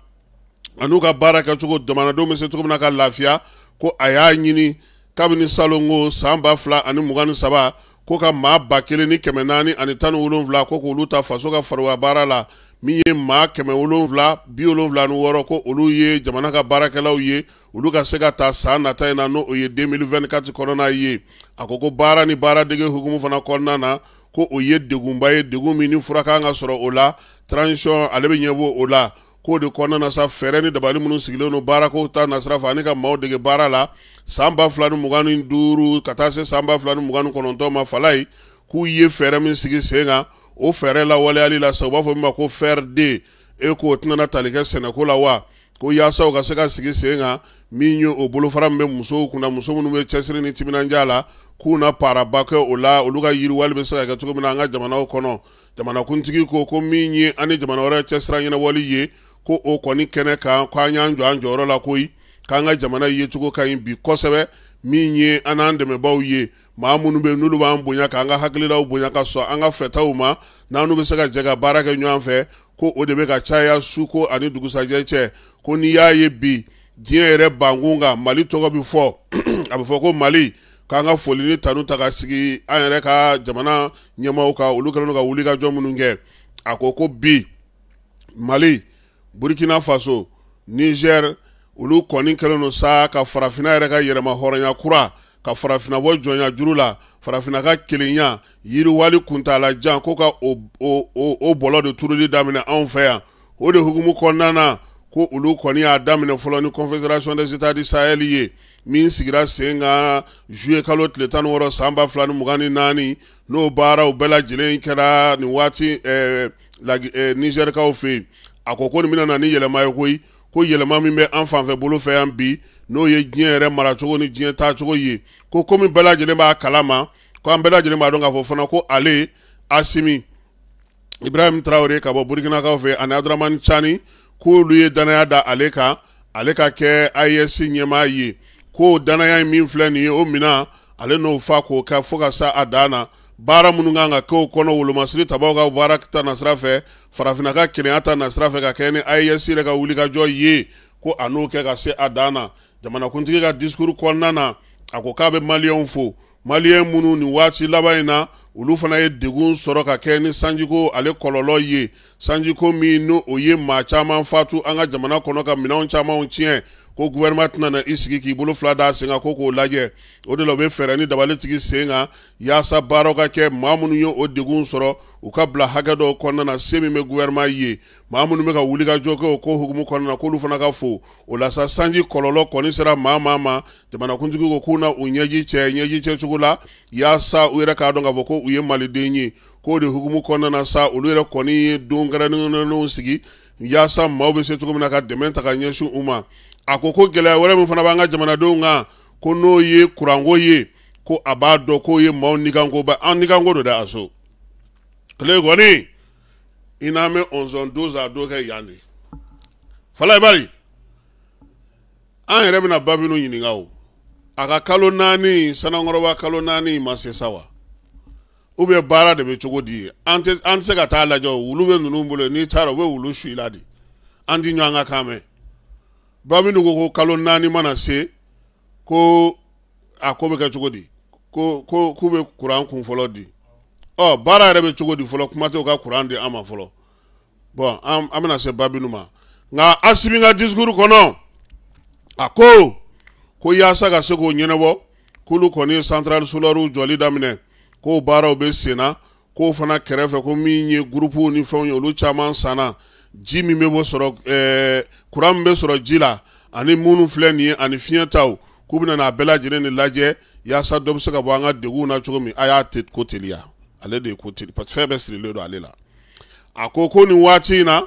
an'u ka baara kɛcogo jamanadenw be se cogo min na ka lafiya ko a y'a ɲini kabini salongo saan ba fila ani mugan ni saba ko ka maa ba kelen ni kɛmɛ naani ani tan ni wolonfila ko k'olu ta faso ka fariwa baara la min ye maa kɛmɛ wolonfila bi wolonfila ni wɔɔrɔ ko olu ye jamana ka baarakɛlaw ye olu ka se ka ta san nata in na n'o ye 2024 kɔnɔna ye a ko ko baara ni baaradege hukumu fana kɔnɔna na ko o ye degunba ye degun min ni fura kan ka sɔrɔ o la transition ale bɛ ɲɛbɔ o la k'o de kɔnɔna na sa fɛɛrɛ ni dabali minnu sigilen don baarako ta nasira fɛ ani ka maaw dege baara la san ba fila ni mugan ni duuru ka taa se san ba fila ni mugan ni kɔnɔntɔn ma falayi k'u ye fɛɛrɛ min sigi sen kan o fɛɛrɛ lawaleyali la sa u b'a fɔ min ma ko fɛrde e k'o tɛnana tali kɛ sɛnɛko la wa ko yaasa u ka se ka sigi sen kan min ye o bolofara min bɛ musow kunna muso minnu bɛ cɛsiri ni timinandiya la k'u na paraba kɛ o la olu ka yiriwali bɛ se ka kɛ cogo min na an ka jamanaw kɔnɔ jamanakuntigi ko ko min ye ani jamana wɛrɛ cɛsira ɲɛnawali ye ko o kɔni kɛnɛ kan k'an y'an jɔ an jɔyɔrɔ la koyi k'an ka jamana yecogo ka ɲi bi kosɛbɛ min ye an n'an dɛmɛbaw ye maa minnu bɛ n'olu b'an bonya k'an ka hakililaw bonya ka sɔn an ka fɛtaw ma n'an n'u bɛ se ka jɛ ka baara kɛ ɲɔgɔn fɛ ko o de bɛ ka caya suko ani dugusajɛ cɛ ko n'i y'a ye bi diɲɛ yɛrɛ bankun kan mali tɔgɔ bɛ fɔ a bɛ fɔ ko mali k'an ka foli ni tanu ta ka sigi an yɛrɛ ka jamana ɲɛmaaw kan olu kɛlen don ka wuli ka jɔ minnu kɛ a ko ko bi mali burkina faso niger olu kɔni kɛlen don sa ka farafina yɛrɛ ka yɛrɛma hɔrɔnya kura ka farafina bɔ jɔnya juru la farafina ka kelenya yiriwali kuntalajan ko ka o o o o bɔlɔ de turuli daminɛ anw fɛ yan o de hukumu kɔnɔna na ko olu kɔni y'a daminɛ fɔlɔ ni confederation des états du sahel ye min sigira sen kan juye kalo tile tan ni wɔɔrɔ san ba fila ni mugan ni naani n'o baaraw bɛɛ lajɛlen kɛra nin waati ɛɛ lagi ɛɛ nizɛrikaw fɛ yen. a ko ko nin bɛna na ni yɛlɛma ye koyi ko yɛlɛma min bɛ an fanfɛ bolo fɛ yan bi n'o ye diɲɛ yɛrɛ maracogo ni diɲɛ taacogo ye ko komi bɛɛ lajɛlen b'a kalama ko an bɛɛ lajɛlen b'a dɔn k'a fɔ fana ko ale asimi ibrahim tarawele ka bɔ burukinakaw fɛ ani aduramani cani k'olu ye danaya da ale kan ale ka kɛ aes ɲɛmaa ye k'o danaya min filɛ nin ye o mina ale n'o fa k'o kɛ fɔɔ ka sa a dan na baara minnu kan ka k'o kɔnɔ wolomasiri tabaw ka baara ta nasira fɛ farafina ka kelenya ta na fɛ ka kɛɲɛ ni aes yɛrɛ ka wuli ka jɔ ye ko a n'o kɛ ka se a dan na jamanakuntigi ka diskuru kɔnɔna na a ko k'a bɛ maliyɛnw fo maliyɛn minnu ni waati laban in na olu fana ye degun sɔrɔ ka kɛ ni sanjiko ale kɔlɔlɔ ye sanjiko min ni o ye maa caman fatu an ka jamana kɔnɔ ka minɛnw camanw tiɲɛ ko gouvernement tɛnana i sigi k'i bolo fila d'a sen kan ko k'o lajɛ o de la u bɛ fɛɛrɛ ni dabali sen kan yaasa baaraw ka kɛ maa minnu ye o degun sɔrɔ u ka bila hakɛ dɔw kɔnɔna se min bɛ gouvernement ye maa minnu bɛ ka wuli ka jɔ kɛ ko hukumu kɔnɔna k'olu fana ka fo o la sanji kɔlɔlɔ kɔni sera maa maa ma jamanakuntigi ko k'u na u ɲɛji cɛ ɲɛji cɛcogo la yaasa u yɛrɛ k'a dɔn k'a fɔ ko u ye maliden ye k'o de hukumu kɔnɔna na sa olu yɛrɛ kɔni ye don kɛrɛnkɛrɛnnenw sigi yaasa maaw bɛ se cogo min na ka dɛmɛ ta ka ɲɛsin u ma a ko ko gɛlɛya wɛrɛ min fana b'an ka jamanadenw kan ko n'o ye kuranko ye ko a b'a dɔn k'o ye maaw nikanko ba an nikanko do dɛ a so tile kɔni i n'an bɛ ɔnzɔn don sa don kɛ yan de fala ibali an yɛrɛ bɛna ba minnu ɲininka o a ka kalo naani sanakɔrɔba kalo naani ma se sa wa ubiyɛn baara de bɛ cogo di an tɛ se ka taa lajɛ o wulu bɛ ninnu bolo n'i taara u bɛ wulu su i la de an ti ɲɔgɔn ka kan mɛn Bamindu ko ko kalo naani mana se ko a ko bɛ kɛ cogo di ko ko k'u bɛ kuran kun fɔlɔ di ɔ baara yɛrɛ bɛ cogo di fɔlɔ kuma tɛ u ka kuran di an ma fɔlɔ bɔn an an bɛna se Bamindu ma nka Asimi ka discours kɔnɔ a ko ko yaasa ka se k'o ɲɛnabɔ k'olu kɔni ye centrale solaire jɔli daminɛ k'o baaraw bɛ sen na k'o fana kɛrɛfɛ ko min ye groupe ni fɛnw ye olu caman sanna ji min bɛ bɔ sɔrɔ ɛɛ eh, kuran min bɛ sɔrɔ ji la ani minnu filɛ nin ye ani fiɲɛ taw k'u bɛna n'a bɛɛ lajɛlen de lajɛ yaasa dɔ bɛ se ka bɔ an ka degun na cogo min a y'a te ko teliya ale de ye ko teli parce que fɛn bɛɛ sirilen don ale la a ko ko nin waati in na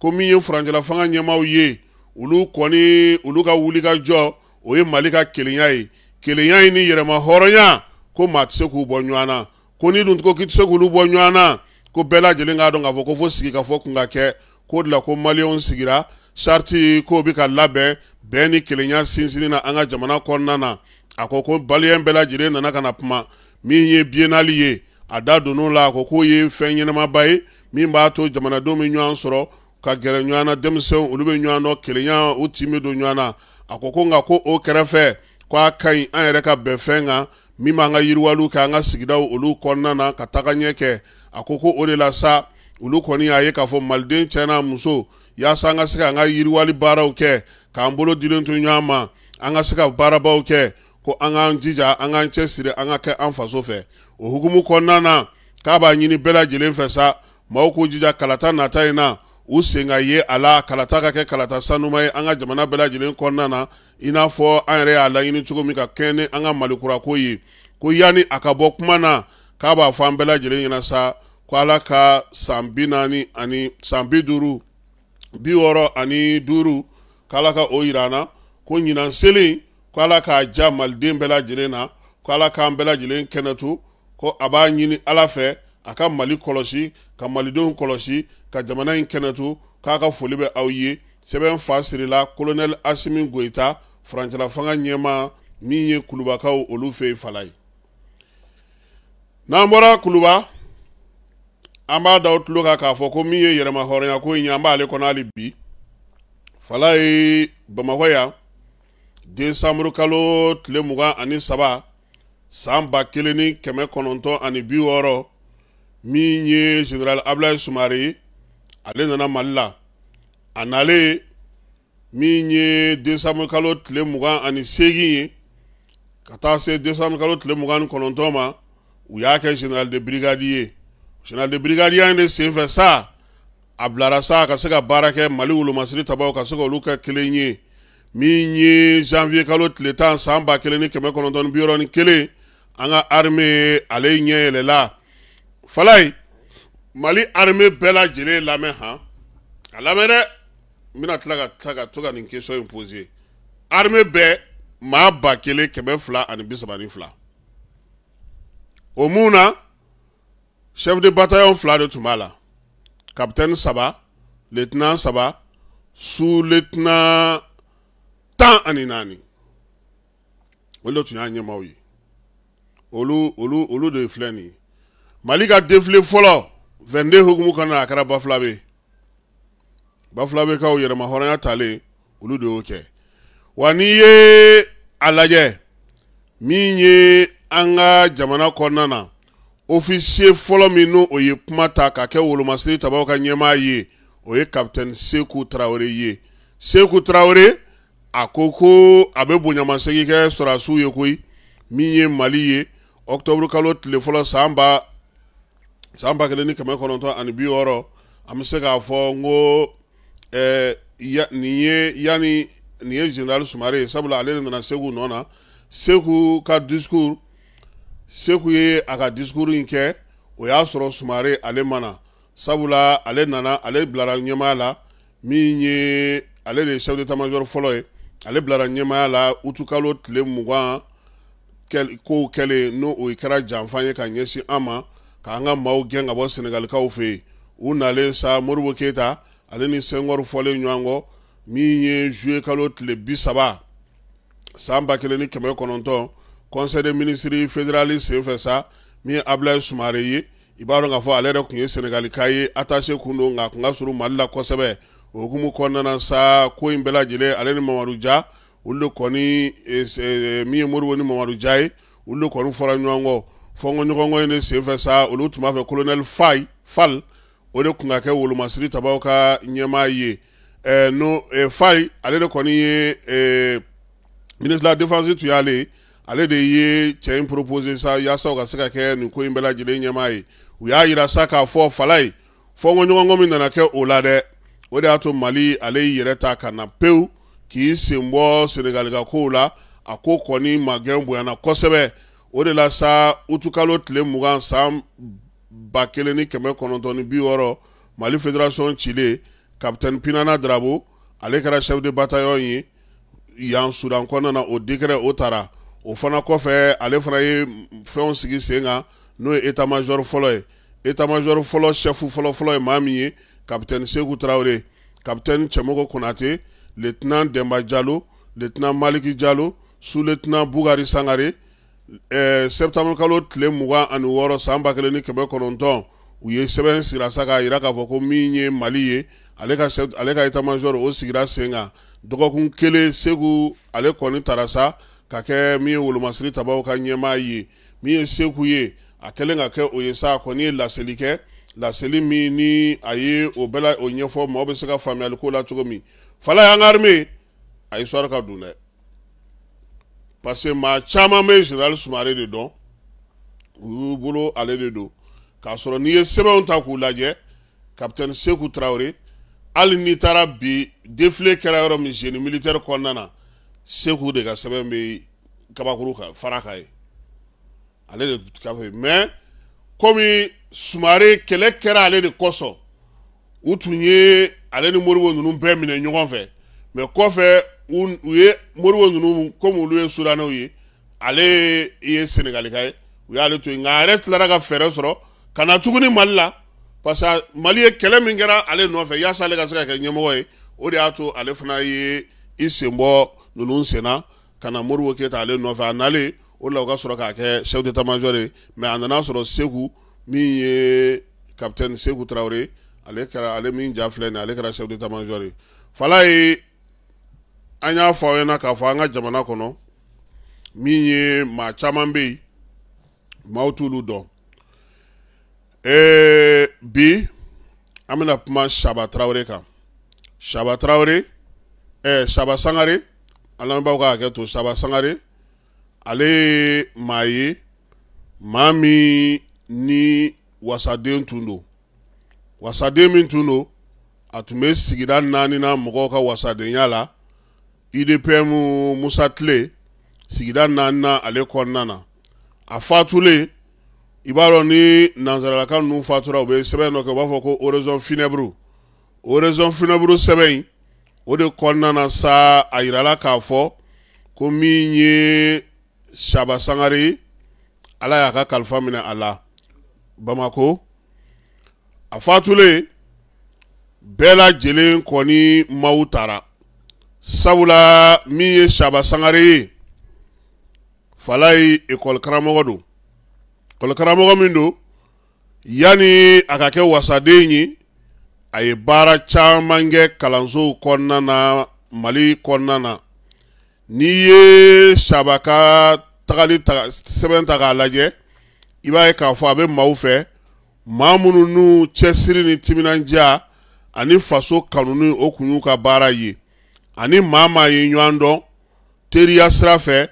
ko min ye furancɛla fanga ɲɛmaaw ye olu kɔni olu ka wuli ka jɔ o ye mali ka kelenya ye kelenya in ni yɛrɛma hɔrɔnya ko maa tɛ se k'u bɔ ɲɔgɔn na ko n'i dun ko k'i tɛ se k'olu bɔ ɲɔgɔn na ko bɛɛ lajɛlen k'a dɔn k'a fɔ ko fo sigi ka fɔ kun ka kɛ ko de la ko maliyɛnw sigira sarti ko be ka labɛn bɛɛ ni kelenya sinsini na an ka jamana kɔnɔna na a ko ko maliyɛn bɛɛ lajɛlen nana ka na kuma min ye biennali ye a da donnu la a ko k'o ye fɛn ɲɛnamaba ye min b'a to jamanadenw bɛ ɲɔgɔn sɔrɔ ka gɛrɛ ɲɔgɔn na denmisɛnw olu be ɲɔgɔn dɔ kelenya u tin be don ɲɔgɔn na a ko ko nka ko o kɛrɛfɛ k'a ka ɲi an yɛrɛ ka bɛn fɛn kan min b'an ka yiriwaliw kɛ an ka sigidaw olu kɔnɔna na ka taga ɲɛ kɛ a ko ko o de la sa olu kɔni y'a ye k'a fɔ maliden cɛ n'a muso yaasa an ka se ka an ka yiriwali baaraw kɛ k'an bolo dilen to ɲɔgɔn ma an ka se ka baarabaw kɛ ko an k'an jija an k'an cɛsiri an ka kɛ an faso fɛ o hukumu kɔnɔna na k'a b'a ɲini bɛɛ lajɛlen fɛ sa maaw k'u jija kalata nata in na u sen ka ye a la kalata ka kɛ kalata sanuma ye an ka jamana bɛɛ lajɛlen kɔnɔna na i n'a fɔ an yɛrɛ y'a laɲini cogo min ka kɛɲɛ ni an ka malikurako ye ko yanni a ka bɔ kuma na k'a b'a fɔ an bɛɛ lajɛlen ɲɛna sa Kwa ala ka san bi ani san bi duuru bi wɔɔrɔ ani duuru kwa ka o yira an na ko ɲinan selen ko ala k'a ja maliden bɛɛ lajɛlen na ko ala k'an bɛɛ lajɛlen kɛnɛto ko a b'a ɲini ala fɛ a ka mali kɔlɔsi ka malidenw kɔlɔsi ka jamana in kɛnɛto k'a ka foli bɛ aw ye sɛbɛn fa sirila kolonɛli asimi goyita farancɛla fanga ɲɛma min ye kulubakaw olu fɛ yen fala ye n'an bɔra kuluba Amba daout lo ka ka foko miye Yerema Horinyaku inyamba ale konali bi. Fala e, bemawaya, De Samru Kalot le Mugan ani Saba, Samba Keleni Keme Kononto ani Biworo, miye Jeneral Ablay Sumari, ale nanamal la. Anale, miye De Samru Kalot le Mugan ani Seginye, kata se De Samru Kalot le Mugan Kononto ma, ouyake Jeneral de Brigadiye. général de brigade ya de fɛ sa a bilara sa ka se ka baara kɛ mali wolomasiri tabaw ka se k'olu kɛ kelen ye min ye janvier kalo tile tan san ba kelen ni kɛmɛ kɔnɔntɔn ni kelen an ka arime ale ɲɛ yɛlɛla falayi mali arme bɛɛ lajɛlen lamɛn han a lamɛn dɛ n bɛna tila ka tila ka to ka nin question in poser arime bɛɛ maa ba kelen kɛmɛ fila ani bi saba ni fila o mun na. chef de bataillon fila de tun b'a la kapitɛni saba lieutenant saba sous-lieutenant tan ani naani olu de tun y'a ɲɛmaaw ye olu olu olu de filɛ nin ye mali ka défilé fɔlɔ vɛnde hukumu kɔnɔna a kɛra bafilabe ye bafilabekaw yɛrɛma hɔrɔnya talen olu de y'o kɛ wa n'i ye a lajɛ min ye an ka jamana kɔnɔna na ofisiye fɔlɔ min n'o o ye kuma ta ka kɛ wolomasiri tabaw ka ɲɛmaa ye o ye kapitɛni seku tarawele ye seku tarawele a ko ko a bɛ bonyamasegin kɛ sɔrasiw ye koyi min ye mali ye ɔkutɔburu kalo tile fɔlɔ san ba san ba kelen ni kɛmɛ kɔnɔntɔn ani bi wɔɔrɔ an bɛ se k'a fɔ n ko ɛɛ eh, nin ye yanni nin ye general sumare ye sabula ale de nana segu nɔ na seku ka discours seku ye a ka disikuru in kɛ o y'a sɔrɔ sumare ale mana sabula ale nana ale bilara ɲɛmaya la min ye ale de ye chef d'état-major fɔlɔ ye ale bilara ɲɛmaya la utukalo tile mugan kow kɛlen n'o o kɛra janfan ye ka ɲɛsin an ma k'an ka maaw gɛn ka bɔ senegalikaw fɛ yen u nalen sa moribo keyita ale ni sɛngɔri fɔlen ɲɔgɔn kɔ min ye zuye kalo tile bi saba san ba kelen ni kɛmɛ kɔnɔntɔn conseil des ministres fédérali senfɛ sa min ye abulayi sumare ye i b'a dɔn k'a fɔ ale yɛrɛ tun ye senegalika ye attaché kun don nka a tun ka surun mali la kosɛbɛ o hukumu kɔnɔna na sa ko in bɛɛ lajɛlen ale ni mamadu ja olu de kɔni min ye moribo ni mamadu ja ye olu de kɔni fɔra ɲɔgɔn kɔ fɔnkɔɲɔgɔnkɔ in de senfɛ sa olu tun b'a fɛ colonel fay fal o de tun ka kɛ wolomasiri tabaw ka ɲɛmaa ye ɛɛ no ɛɛ fay ale de kɔni ye ɛɛ ministre de la défense tun y'ale ye. ale de ye cɛ in propose sa yaasa o ka se ka kɛ nin ko in bɛɛ lajɛlen ɲɛmaa ye u y'a yira sa k'a fɔ fala ye fɔnkɔɲɔgɔnkɔ min nana kɛ o la dɛ o de y'a to mali ale y'i yɛrɛ ta ka na pewu k'i sen bɔ senegali ka kow la a ko kɔni ma gɛn bonyana kosɛbɛ o de la sa utukalo tile mugan san ba kelen ni kɛmɛ kɔnɔntɔn ni bi wɔɔrɔ mali federation cilen kapitɛni pinana darabo ale kɛra chef de bataillon ye yan sudan kɔnɔna na o dekɛrɛ o taara o fana kɔfɛ ale fana ye fɛnw sigi sen kan n'o ye état major fɔlɔ ye état major fɔlɔ chef fɔlɔfɔlɔ ye maa min ye capitaine sekou traore capitaine cɛmɔgɔ konate lieutenant demba jalo lieutenant maliki jalo sous lieutenant bugari sangare eh, septembre kalo tile mugan ani wɔɔrɔ san ba kelen ni kɛmɛ kɔnɔntɔn u ye sɛbɛn sirasa k'a yira k'a fɔ ko min ye mali ye ale ka ale ka état major o sigira sen kan dɔgɔkun kelen segu ale kɔni tara sa ka kɛ min ye wolomasiri tabaw ka ɲɛmaa ye min ye seku ye a kɛlen ka kɛ o ye sa kɔni ye laseli kɛ laseli min ni a ye o bɛɛ la o ɲɛfɔ maaw bɛ se ka faamuyali ko la cogo min fala y'an ka arime a histoire ka dun dɛ parce que maa caman bɛ général sumare de dɔn u y'u bolo ale de don k'a sɔrɔ n'i ye sɛbɛnw ta k'u lajɛ capitaine seku traore hali n'i taara bi défilé kɛra yɔrɔ min génie militaire kɔnɔna na segu de ka sɛbɛn bɛ kabakuru kan fara kan ye ale de ka fɛ mɛ komi sumare kɛlɛ kɛra ale de kosɔn u tun ye ale ni moribo ninnu bɛɛ minɛ ɲɔgɔn fɛ mɛ kɔfɛ u ye moribo ninnu komi olu ye sudanɛw ye ale ye senegalika ye u y'ale to yen nka a yɛrɛ tilara ka fɛɛrɛ sɔrɔ ka na tuguni mali la parce que mali ye kɛlɛ min kɛra ale nɔfɛ yaasa ale ka se ka kɛ ɲɛmɔgɔ ye o de y'a to ale fana ye i sen bɔ ninnu senna ka na moribo keyita ale nɔfɛ a nalen o de la u ka sɔrɔ k'a kɛ chef d'état major mɛ a nana sɔrɔ seku min ye capitaine seku tarawele ale kɛra ale min ja filɛ nin ale kɛra chef d'état major ye fala ye an y'a fɔ aw ɲɛna k'a fɔ an ka jamana kɔnɔ min ye maa caman bɛ yen maaw t'olu dɔn ee bi an bɛna kuma saba tarawele kan saba tarawele ɛɛ saba sangare alamibaaw ka hakɛ to saba sangare ale ye maa ye maa min ni wasaden tun don wasaden min tun don a tun bɛ sigida naani na mɔgɔw ka wasadenya la idpm musa tile sigida naani na ale kɔnɔna na a fatulen i b'a dɔn ni nanzaralaka ninnu fatura u bɛ sɛbɛn dɔ kɛ u b'a fɔ ko horizon funèbre horizon funèbre sɛbɛn in o de kɔnɔna sa a yirala k'a fɔ ko min ye saba sangare ye ala y'a ka kalifa minɛ a la bamako a fatulen bɛɛ lajɛlen kɔni maw tara sabula min ye saba sangare ye fala ye ekɔlikaramɔgɔ don ekɔlikaramɔgɔ min don yanni a ka kɛ wasaden ye a ye baara caman kɛ kalansow kɔnɔna na mali kɔnɔna na n'i ye sabaka tagali ta sɛbɛn ta k'a lajɛ i b'a ye k'a fɔ a bɛ maaw fɛ maa minnu n'u cɛsiri ni timinandiya ani faso kanuni o kun y'u ka baara ye ani maa maa ye ɲɔgɔn dɔn teriya sira fɛ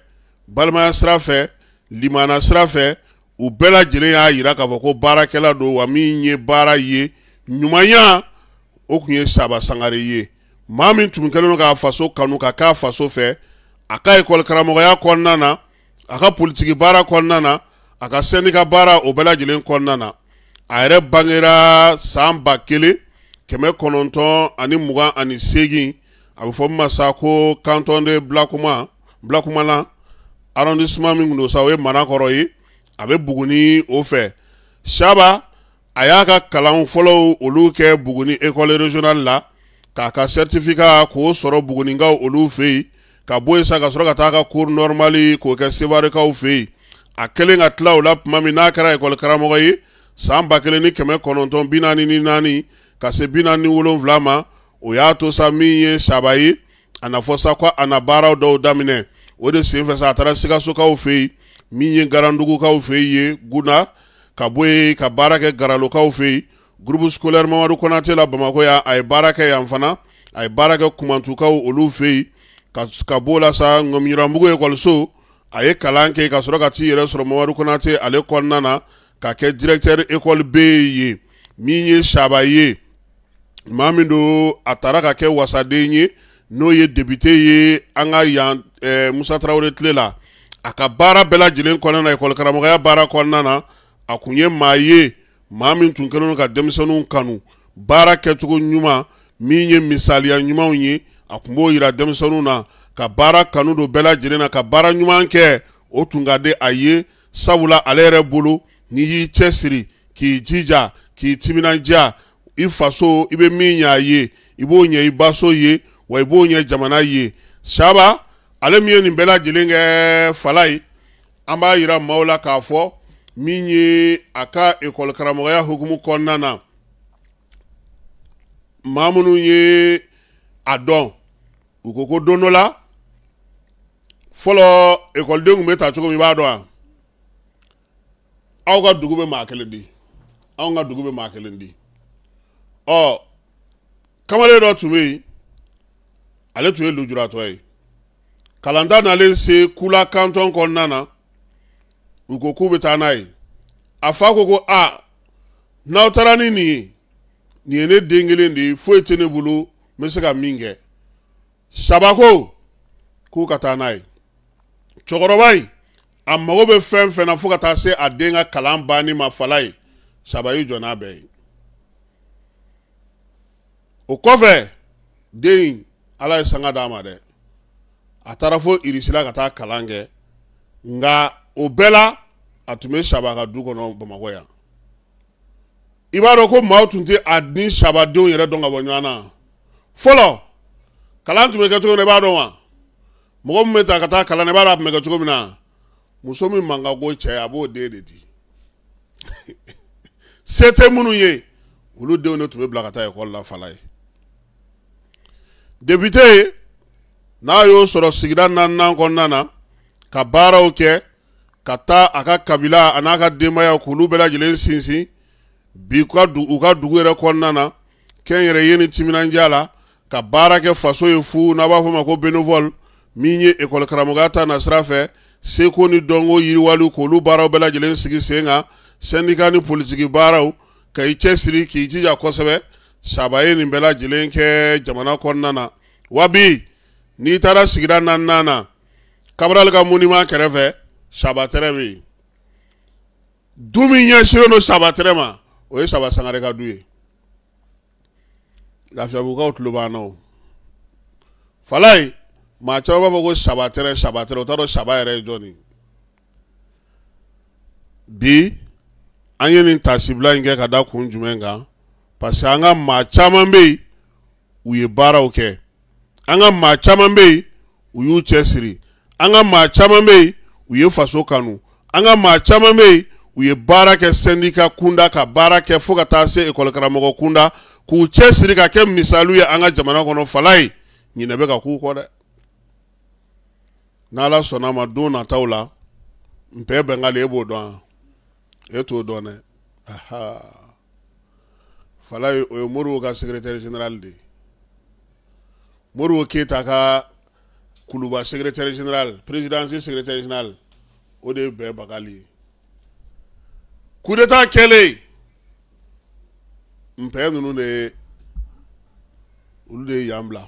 balimaya sira fɛ limana sira fɛ u bɛɛ lajɛlen y'a yira k'a fɔ ko baarakɛla don wa min ye baara ye ɲumanya o tun ye saba sangare ye maa min tun kɛlen don k'a faso kanu ka k'a faso fɛ a ka ekɔli karamɔgɔya kɔnɔna na a ka politiki baara kɔnɔna na a ka sɛndika baara o bɛɛ lajɛlen kɔnɔna na a yɛrɛ bangera san ba kelen kɛmɛ kɔnɔntɔn ani mugan ani seegin a bɛ fɔ min ma sa ko canton de blakuma blakumala arrondissement min tun don sa o ye marakɔrɔ ye a bɛ buguni o fɛ saba a y'a ka kalan fɔlɔw olu kɛ buguni ekɔli regional la k'a ka certificat k'o sɔrɔ buguninkaw olu fɛ yen ka bɔ yen sa ka sɔrɔ ka taa ka cours normal k'o kɛ sewarekaw fɛ yen a kɛlen ka tila o la tuma min n'a kɛra ekɔli karamɔgɔ ye san ba kelen ni kɛmɛ kɔnɔntɔn bi naani ni naani ka se bi naani ni wolonwula ma o y'a to sa min ye saba ye a na fɔ sa ko a na baaraw dɔw daminɛ o de senfɛ sa a taara sikasokaw fɛ yen min ye garandugukaw fɛ yen gunda ka bɔ yen ka baara kɛ garalokaw fɛ yen gurupu scolaire mamadu konate la bamakɔ yan a ye baara kɛ yan fana a ye baara kɛ kumantukaw olu fɛ yen ka, ka b'o la sa ŋɔmiyiramugu ekɔliso a ye kalan kɛ ka sɔrɔ ka t'i yɛrɛ sɔrɔ mamadu konate ale kɔnɔna na ka kɛ directeur école b ye min ye saba ye maa min don a taara ka kɛ wasaden ye n'o ye député ye an ka yan eh, musa tarawele tile la a ka baara bɛɛ lajɛlen kɔnɔna na ekɔli karamɔgɔya baara kɔnɔna na a kun ye maa ye maa min tun kɛlen don ka denmisɛnninw kanu baara kɛcogo ɲuman min ye misaliya ɲumanw ye a kun b'o yira denmisɛnninw na ka baara kanu don bɛɛ lajɛlen na ka baara ɲuman kɛ o tun ka di a ye sabula ale yɛrɛ bolo n'i y'i cɛsiri k'i jija k'i timinandiya i faso i bɛ min ɲɛ a ye i b'o ɲɛ i baso ye wa i b'o ɲɛ jamana ye saba ale min ye nin bɛɛ lajɛlen kɛ fala ye an b'a yira maaw la k'a fɔ min ye a ka ekɔlikaramɔgɔya hukumu kɔnɔna na maa minnu ye a dɔn u ko ko don dɔ la fɔlɔ ekɔliden tun bɛ ta cogo min i b'a dɔn wa aw ka dugu bɛ maa kelen di anw ka dugu bɛ maa kelen di ɔ kamalen dɔ tun bɛ yen ale tun ye lujuratɔ ye kalanta nalen se kula kantɔn kɔnɔna na. u ko k'u bɛ taa n'a a fa ko ko a n'aw taara ni nin ye nin ye ne den kelen de ye foyi tɛ ne bolo n bɛ se ka min kɛ saba ko ka taa n'a ye cɛkɔrɔba in a mago bɛ fɛn fɛn na fo ka taa se a den ka kalan banni ma fala ye saba jɔ n'a bɛɛ ye o kɔfɛ den ala ye sanga dama ma dɛ a taara fo irisila ka taa kalan kɛ nka o bɛɛ la a tun bɛ saba ka du kɔnɔ bamakɔ yan i b'a dɔn ko maaw tun tɛ a ni sabadenw yɛrɛ dɔn ka bɔ ɲɔgɔn na fɔlɔ kalan tun bɛ go cɛ ye a di se tɛ minnu de tun bɛ bila ka taa ekɔli debite n'a y'o sɔrɔ sigida naaninan kɔnɔna na ka baaraw kɛ ka taa a ka kabila a n'a ka denbaya k'olu bɛɛ lajɛlen sinsin bi u ka dugu yɛrɛ kɔnɔna na kɛnyɛrɛ ye ni timinandiya la ka baara kɛ faso ye fu n'a b'a fɔ ma ko benevol min ye ekɔli karamɔgɔya ta na sira fɛ seko ni dɔnko yiriwali k'olu baaraw bɛɛ lajɛlen sigi sen kan sɛndika ni politiki baaraw ka i cɛsiri k'i jija kosɛbɛ saba ye nin bɛɛ lajɛlen kɛ jamana kɔnɔna na wa bi n'i taara sigida naaninan na kabarali ka munima kɛrɛfɛ sabatɛrɛ bɛ yen du min ɲɛsinnen don sabatɛrɛ ma o ye saba sangare ka du ye lafiyabugukaw tulo b'an na o fala in maa caman b'a fɔ ko sabatɛrɛ sabatɛrɛ o t'a dɔn saba yɛrɛ ye jɔn ye bi an ye nin tasibila in kɛ ka da kun jumɛn kan parce que an ka maa caman bɛ yen u ye baaraw kɛ an ka maa caman bɛ yen u y'u cɛ siri an ka maa caman bɛ yen u ye faso kanu an ka maa caman bɛ yen u ye baara kɛ sɛndika kunda ka baara kɛ fo ka taa se ekɔlikaramɔgɔ kunda k'u cɛ siri ka kɛ misaliw ye an ka jamana kɔnɔ fala ye ɲinɛ bɛ ka k'u kɔ dɛ n'ala sɔnna ma don nataw la npɛ bɛngali e b'o dɔn wa e t'o dɔn dɛ aha fala ye o ye moriw ka sekretɛri general de ye moriw keyita ka kuluba sekretɛri general perezidansi sekretɛri general o de ye bɛn bagali ye kudeta kɛlen npɛ ninnu de ye olu de ye yan bila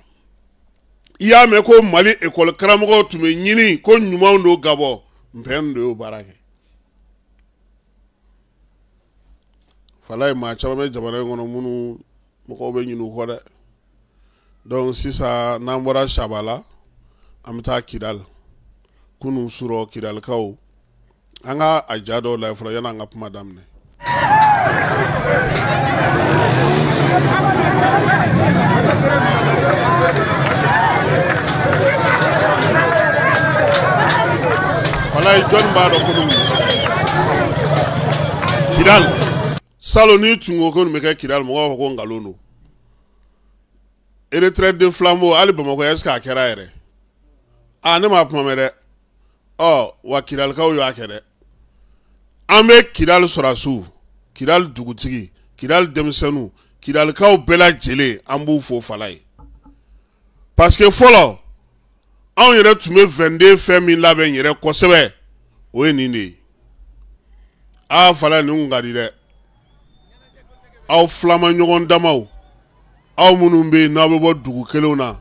i y'a mɛn ko mali ekɔli karamɔgɔw tun bɛ ɲini ko ɲumanw don gabɔ npɛ ninnu de y'o baara kɛ fala ye maa caman bɛ jamana in kɔnɔ minnu mɔgɔw bɛ ɲin'u kɔ dɛ donc sisan n'an bɔra saba la an bɛ taa kidali kunun surɔ kidalikaw an e ah, oh, ka a ja dɔw la fɔlɔ yala ka kuma daminɛ fala ye jɔnni b'a dɔn ko kidal salon n'i tun ko nin bɛ kɛ kidal mɔgɔw b'a fɔ ko nkalon don retraite de flambeau hali bamakɔ est a kɛra yɛrɛ a ne m'a kuma mɛn dɛ ɔ wa kidalikaw y'a kɛ dɛ an bɛ kidali sɔrɔsiw kidali dugutigi kidali denmisɛnninw kidalikaw bɛɛ lajɛlen an b'u fo fala ye parce que fɔlɔ anw yɛrɛ tun bɛ vɛnden fɛn min labɛn yɛrɛ kosɛbɛ o ye nin de ye aa fala nin kun ka di dɛ aw filamaɲɔgɔn damaw aw minnu bɛ yen n'aw bɛ bɔ dugu kelenw na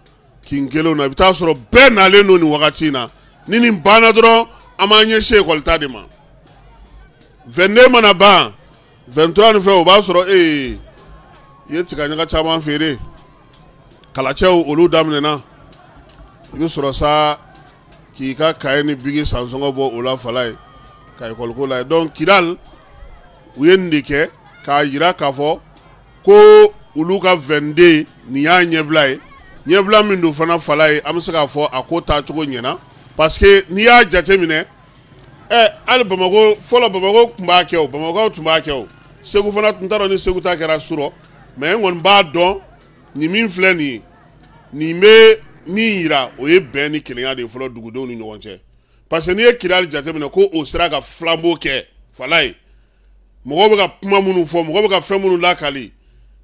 kin kelenw na i bɛ taa sɔrɔ bɛɛ nalen don nin wagati in na ni nin banna dɔrɔn an b'an ɲɛsin ekɔlita de ma Vende mana ban 23 nin fɛ o b'a sɔrɔ e eh, ye i ye tigaɲaga caman feere kalacɛw olu daminɛna i bɛ sɔrɔ sa k'i ka kaye ni bigi sansɔngɔ bɔ o la fala ye ka ekɔliko la ye donc kidal u ye nin de kɛ k'a yira k'a fɔ ko olu ka 22 nin y'a ɲɛbila ye ɲɛbila min don fana fala ye an bɛ se k'a fɔ a ko taacogo ɲɛna parce que n'i y'a jate minɛ ɛ eh, hali bamakɔ fɔlɔ bamakɔ tun b'a kɛ o bamakɔ tun b'a kɛ o segu fana tun t'a dɔn ni segu ta kɛra surɔ mɛ n kɔni b'a dɔn nin min filɛ nin ye nin bɛ min yira o ye bɛn ni kelenya de ye fɔlɔ dugudenw ni ɲɔgɔn cɛ parce que n'i ye kidali jateminɛ ko o sera ka flambeau kɛ fala ye mɔgɔw bɛ ka kuma minnu fɔ mɔgɔw bɛ ka fɛn minnu lakali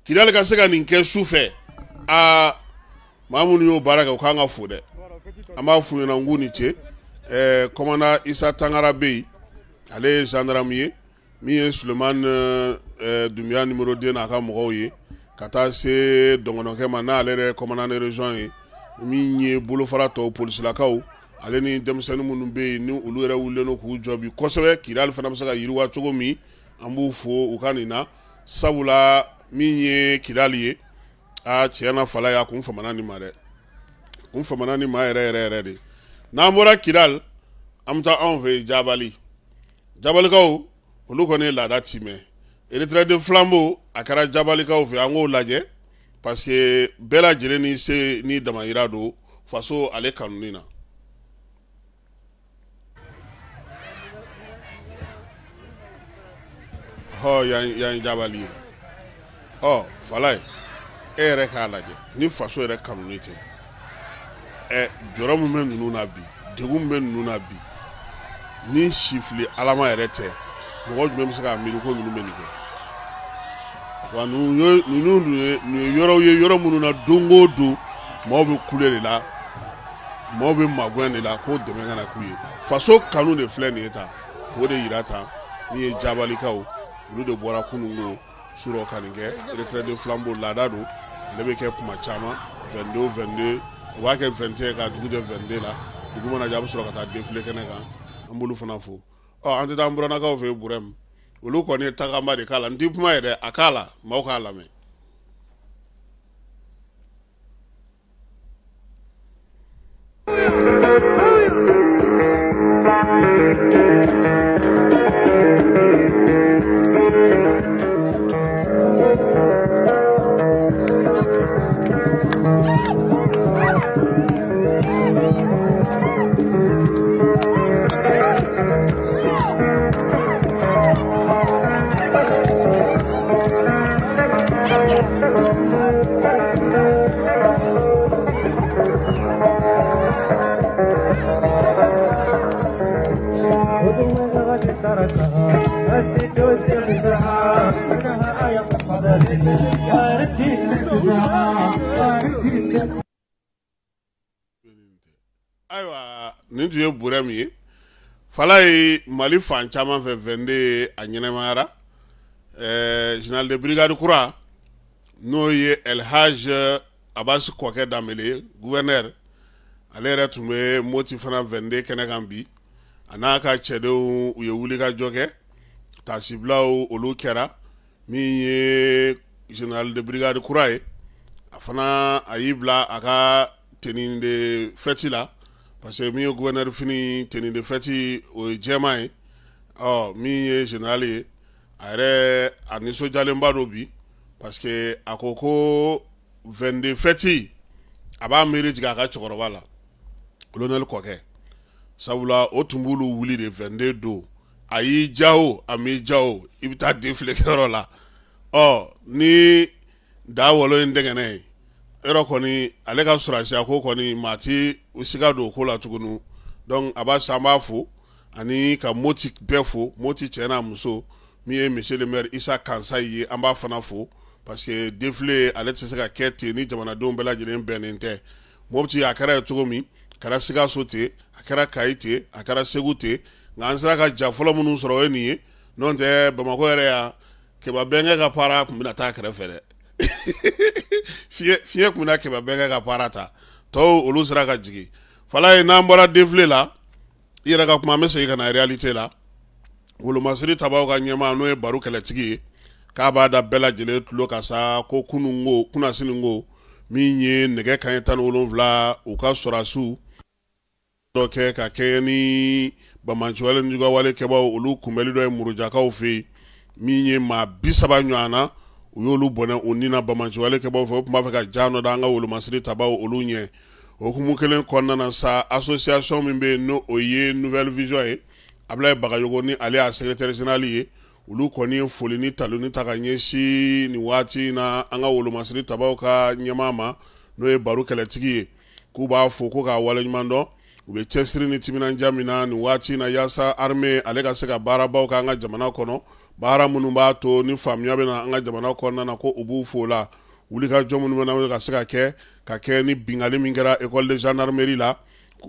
kidali ka se ka nin kɛ su fɛ aa maa minnu y'o baara kɛ o k'an ka fo dɛ an b'a f'u ɲɛna n k'u ni ce. Komana eh, Issa Tangarabey Ale jandara miye Miye Suleman eh, Dumiya Nimerodiye Naka Mgawye Kata se dongononke manna Ale re komana ne rejonye Miye Bouloufarato Polisilaka ou Ale ni demse nou mounoube Ni oulou re ouleno kou job yo Kosewe kilal fadamsaka yirouwa chogo mi Ambo oufo oukani na Savou la miye kilal ye A tiyana falaya Konfamanan nima re Konfamanan nima re re re re de n'an bɔra kidal an bɛ taa anw fɛ yen jabali jabalikaw olu kɔni ye laada timɛ eretirɛde filambo a kɛra jabalikaw fɛ an k'o lajɛ parce que bɛɛ lajɛlen ni se ni damayira don faso ale kanuni na. hɔ yan yan jabali ye ɔ fala ye e yɛrɛ k'a lajɛ ni faso yɛrɛ kanuni tɛ. jɔrɔ min bɛ ninnu na bi degun min bɛ ninnu na bi ni sifili alama yɛrɛ tɛ mɔgɔ jumɛn bɛ se k'a miiri ko ninnu bɛ nin kɛ wa ninnu ye yɔrɔw ye yɔrɔ minnu na don o don maaw bɛ kule de la maaw bɛ magoya de la ko dɛmɛ ka na k'u ye faso kanu de filɛ nin ye tan k'o de yira tan min ye jabalikaw olu de bɔra kununko surɔ ka nin kɛ retraite flambeau laada don ale bɛ kɛ kuma caman 22 22 u b'a kɛ fɛnte ka dugu jɛ fɛnte la dugu mana jɛ a bɛ sɔrɔ ka taa defile kɛnɛ kan an b'olu fana fo ɔ an tɛ taa an buranakaw fɛ yen burɛmu olu kɔni ye tagama de k'a la n ti kuma yɛrɛ a k'a la maaw k'a lamɛn Thank you. nin tun ye bɔrɛ mali vende euh, général de brigade kura nous El elhaj euh, abasi Kouaké danbele gouverneur ale yɛrɛ Motifana vende kɛnɛ Anaka bi a n'a ka cɛdenw u ye général de brigade kura eh. afana aibla aka teninde parce que min ye gouvɛnɛri fini teni de fɛti o ye jɛma ye ɔ min ye general ye a yɛrɛ a nisɔndiyalenba do bi parce que a ko ko vɛnde fɛti a b'a miiri jigin a ka cɛkɔrɔba la colonel kɔkɛ sabula o tun b'olu wuli de vende do, a y'i diya o a m'i diya o i bɛ taa den filɛkɛyɔrɔ la ɔ ni da wɔlɔ in dɛgɛnɛ ye yɔrɔ kɔni ale ka sɔrɔsiya ko kɔni maa ti u siga don o ko la tuguni donc a b'a san b'a fo ani ka moti bɛɛ fo moti cɛ n'a muso min ye monsieur le maire isa kansa ye an b'a fana fo parce que défilé ale tɛ se ka kɛ ten ni jamanadenw bɛɛ lajɛlen bɛnnen tɛ mopti a kɛra ye cogo min kɛra sikaso ten a kɛra kayi ten a kɛra segu ten nka an sera ka ja fɔlɔ minnu sɔrɔ o ye nin ye n'o tɛ yɛrɛ yan kɛmɛ bɛnkɛ ka para tun bɛna taa kɛrɛfɛ dɛ fiɲɛ kun na kɛmɛ bɛɛ kɛ ka baara ta tɔw olu sera ka jigin fala ye n'an bɔra défilé la i yɛrɛ ka kuma an bɛ segin ka na réalité la wolomasiri tabaw ka ɲɛma n'o ye baro kɛlɛtigi ye k'a b'a da bɛɛ lajɛlen tulo ka sa ko kunun ko kunasini ko min ye nɛgɛ kanɲɛ tan ni wolonfila u ka sɔrasiw dɔ kɛ ka kɛɲɛ ni bamanciwale ni jugawale kɛbaw olu kunbɛli dɔ ye murujakaw fɛ yen min ye maa bi saba ɲɔgɔn na u y'olu bɔnɛ u nina bamancoyale kɛbaw fɛ o tun b'a fɛ ka ja nɔ da an ka wolomasiri tabaw olu ɲɛ okumu kelen kɔnɔna na sa association min bɛ yen o ye nouvelle vision ye abilaye bagayogo ni ale y'a secrétaire général ye olu kɔni ye foli ni taloni ta ka ɲɛsin nin waati na an ka wolomasiri tabaw ka ɲɛmaa ma n'o ye baro kɛlɛtigi ye k'u b'a fo ko k'a waleɲuman dɔn u bɛ cɛsiri ni timinandiya min na nin waati na yaasa armée ale ka se ka baarabaw kɛ an ka jamana kɔnɔ baara minnu b'a to ni faamuya bɛ an ka jamana kɔnɔna na ko u b'u fo la wulikajɔ minnu bɛ ka se ka kɛ ka kɛ ni bingali min kɛra école de gendarmerie la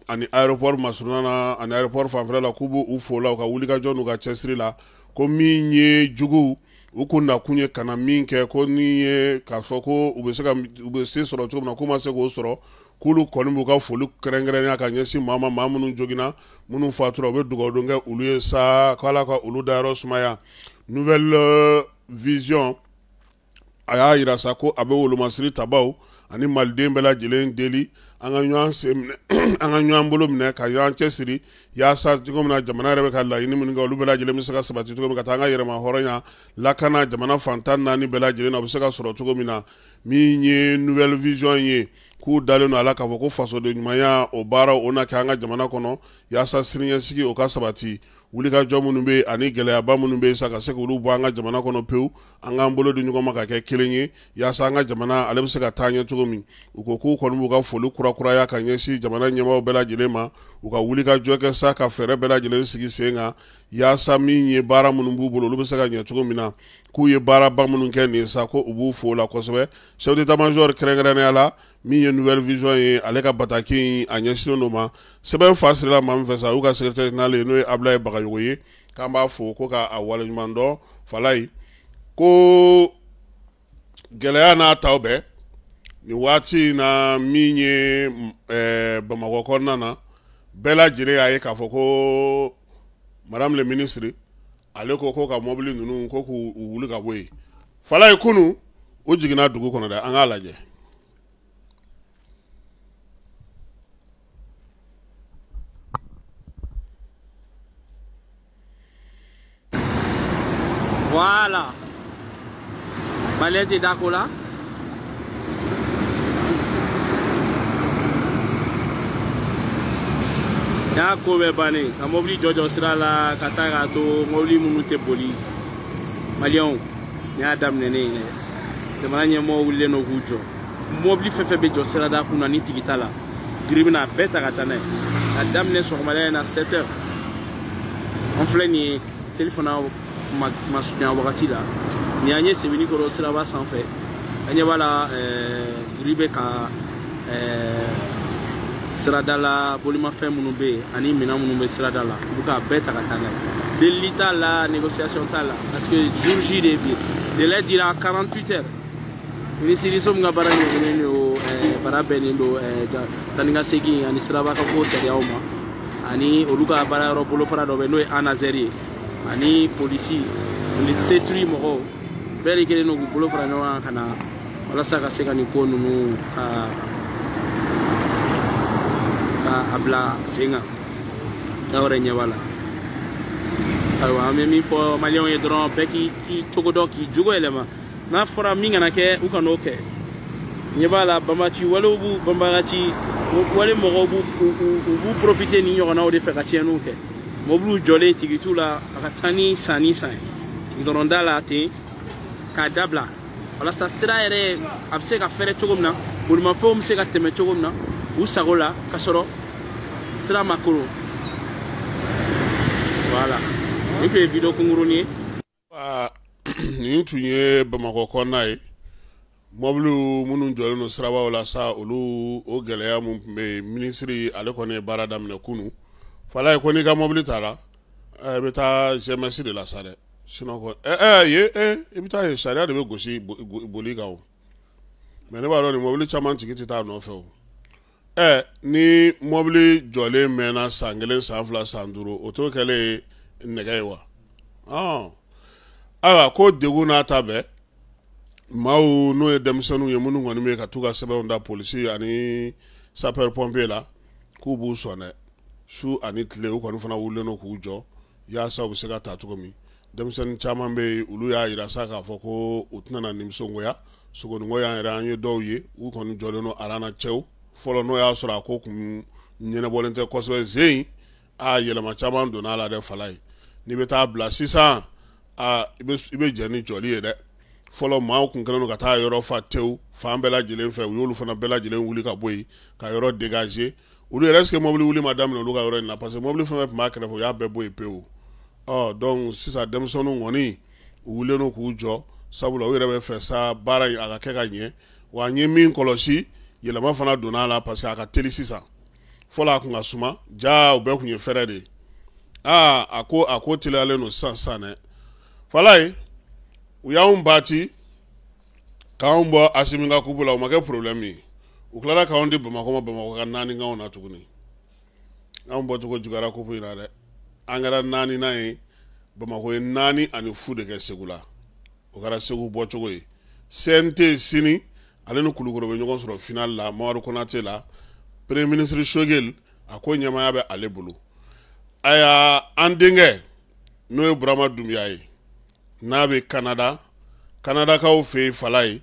ani aéroport masurunya na ani aéroport fanfɛla la k'u b'u fo la u ka wulikajɔ n'u ka cɛsiri la ko min ye jugu u kun nakun ye kana min kɛ ko ni ye k'a fɔ ko u bɛ se ka u bɛ se sɔrɔ cogo min na k'u ma se k'o sɔrɔ k'olu kɔni b'u ka foli kɛrɛnkɛrɛnnenya ka ɲɛsin maa ma maa minnu joginna minnu fatura u bɛ dugawu don kɛ olu ye sa k'ala ka olu dayɔrɔ sumaya nouvelle vision a y'a yira sa ko a bɛ wolomasiri tabaw ani maliden bɛɛ lajɛlen deli an ka ɲɔgɔn sen minɛ an ka ɲɔgɔn bolo minɛ ka ɲɔgɔn cɛsiri yaasa cogo min na jamana yɛrɛ bɛ ka laɲini minnu kɛ olu bɛɛ lajɛlen bɛ se ka sabati cogo min ka taa an ka yɛrɛma hɔrɔnya lakana jamana fantan naani bɛɛ lajɛlen na o bɛ se ka sɔrɔ cogo min na min ye nouvelle vision ye k'u dalen don a la k'a fɔ ko fasoden ɲumanya o baara o na kɛ an ka jamana kɔnɔ yaasa siniɲɛsigi o ka sabati wulikajɔ minnu bɛ ani gɛlɛyaba minnu be yen sa ka se k'olu bɔ an ka jamana kɔnɔ pewu an k'an bolo di ɲɔgɔn ma ka kɛ kelen ye yaasa an ka jamana ale be se ka taa ɲɛ cogo min u ko k'u kɔni b'u ka foli kurakuraya ka ɲɛsi jamana ɲɛmaaw bɛɛ lajɛlen ma u ka wulikajɔ kɛ sa ka fɛɛrɛ bɛɛ lajɛlen sigi sen kan yaasa min ye baara minnu b'u bolo olu be se ka ɲɛ cogo min na k'u ye baaraba minnu kɛ nin sa ko u b'u fo la kosɛbɛ sɛwte tamajɔri kɛrɛnkɛrɛnnenya la min ye nouvelle vision ye ale ka bataki a ɲɛsinnen do ma sɛbɛn fa sirila ma min fɛ sa u ka secrétaire général ye n'o ye abulayi bagayogo ye k'an b'a fo ko ka waleɲuman dɔn falayi ko gɛlɛya n'a taw bɛɛ nin waati in na min ye ɛɛ bamakɔ kɔnɔna na bɛɛ lajɛlen y'a ye k'a fɔ ko madame le ministre ale ko ko ka mɔbili ninnu ko k'u wuli ka bɔ yen falayi kunu o jiginna dugu kɔnɔ dɛ an k'a lajɛ. Voilà. Malade dako la. N'a ko bɛɛ bannen ka mobili jɔjɔ sira la ka taa k'a to mobili minnu tɛ boli maliyɛnw ni y'a daminɛ ne ye jamana ɲɛmɔgɔ wulilen don k'u jɔ mobili fɛn fɛn bɛ jɔ sirada kun na ni tigi t'a la giri bɛna a bɛɛ ta ka taa n'a ye ka daminɛ sɔgɔmada in na 7 heures an filɛ nin ye seli fana masurunya wagati la nin an ye sebeni kɔrɔ siraba sanfɛ an ɲɛ b'a la giri bɛ ka euh, siradala bolimafɛn minnu bɛ yen ani minɛn minnu bɛ sirada la u bɛ k'a bɛɛ ta ka taa n'a ye delili t'a la négociation t'a la parce que jour J de bi délai dira 48 heures minisiriso min ka baara ɲɛsinnen don euh, baara bɛnnen don euh, tani ka segin ani siraba ka ko sariyaw ma ani olu ka baarayɔrɔ bolofara dɔ bɛ n'o ye anazɛri ye ani polisi ni setiri mɔgɔw bɛɛ de kɛlen do k'u bolo fara ɲɔgɔn kan ka na walasa ka se ka nin ko ninnu ka ka a bila sen kan n'aw yɛrɛ ɲɛ b'a la ayiwa an bɛ min fɔ maliyɛnw ye dɔrɔn bɛɛ k'i cogo dɔn k'i jogo yɛlɛma n'a fɔra min kana kɛ u kan'o kɛ ɲɛ b'a la banbaci walew b'u banbagaci wale mɔgɔw b'u u b'u profite ni ɲɔgɔnnaw de fɛ ka tiɲɛniw kɛ mobiliw jɔlen tigi t'u la a ka ca la ten k'a dabila walasa sira yɛrɛ a ka fɛrɛ cogo min na bolimafɛnw ka tɛmɛ cogo min na sira ma wala nin tun ye bidɔ kunkurunin ye. nin tun ye bamakɔ kɔnɔna ye mɔbiliw minnu jɔlen don sirabaw la sa olu o gɛlɛya min tun bɛ yen minisiri ale kɔni ye baara daminɛ Fala ye ko n'i ka mobili taara ɛ i bɛ taa GMS de la sa dɛ sinon kɔni ɛ ɛ ye e i bɛ taa ye sariya de bɛ gosi boli kan o mais ne b'a dɔn nin mobili caman tigi tɛ taa a nɔfɛ o ɛ ni mobili jɔlen mɛnna san kelen san fila san duuru o t'o kɛlen ye nɛgɛ ye wa ɔn ayiwa ko degun n'a ta bɛɛ maaw n'o ye denmisɛnninw ye minnu kɔni bɛ ka t'u ka sɛbɛnw da polisi ani sapeur pompier la k'u b'u sɔn dɛ su ani tile u kɔni fana wulilen don k'u jɔ yaasa u bɛ se ka ta cogo min denmisɛnnin caman bɛ yen olu y'a jira sa k'a fɔ ko u tɛna na nimisɛngoya y'an yɛrɛ an ye dɔw ye u kɔni jɔlen don arana cɛw fɔlɔ n'o y'a sɔrɔ a ko kun ɲɛnabɔlen tɛ kosɛbɛ zen a yɛlɛma caman donna a la dɛ fala ye n'i bɛ taa bila sisan aa i bɛ jɛn ni jɔli ye dɛ fɔlɔ maaw tun kɛlen don ka taa yɔrɔ fa tewu fan bɛɛ lajɛlen fɛ u y'olu fana bɛɛ lajɛlen wuli ka bɔ yen ka yɔrɔ degaze olu yɛrɛ ɛsike mɔbili wuli ma daminɛ olu eh. ka yɔrɔ in na parce que mɔbili fɛn fɛn tun b'a kɛrɛfɛ u y'a bɛɛ bɔ yen pewu ɔ donc sisan denmisɛnninw kɔni u wulilen k'u jɔ sabula u yɛrɛ bɛ fɛ sa baara a ka kɛ ka ɲɛ wa n ye min kɔlɔsi yɛlɛma fana donna la parce que a ka teli sisan fɔlɔ a tun ka suma jaa u bɛɛ tun ye fɛɛrɛ de ye a ko a ko teliyalen don sisan sisan dɛ fala ye u y'anw baati k'anw bɔ asimi ka kubu la o ma kɛ problème ye u tilara k'anw di ma bamakɔ ka naani kanw na tuguni anw bɔcogo jugara kopo in na dɛ an kɛra naani na ye bamakɔ ye naani ani fu de kɛ segu la o kɛra segu bɔcogo ye cnt sini ale ni kulukoro bɛ ɲɔgɔn sɔrɔ final la mamadu konate la premier ministre shogel a ko ɲɛmaya bɛ ale bolo aya an denkɛ n'o ye burama dunbiya ye n'a bɛ kanada kanadakaw fɛ yen fala ye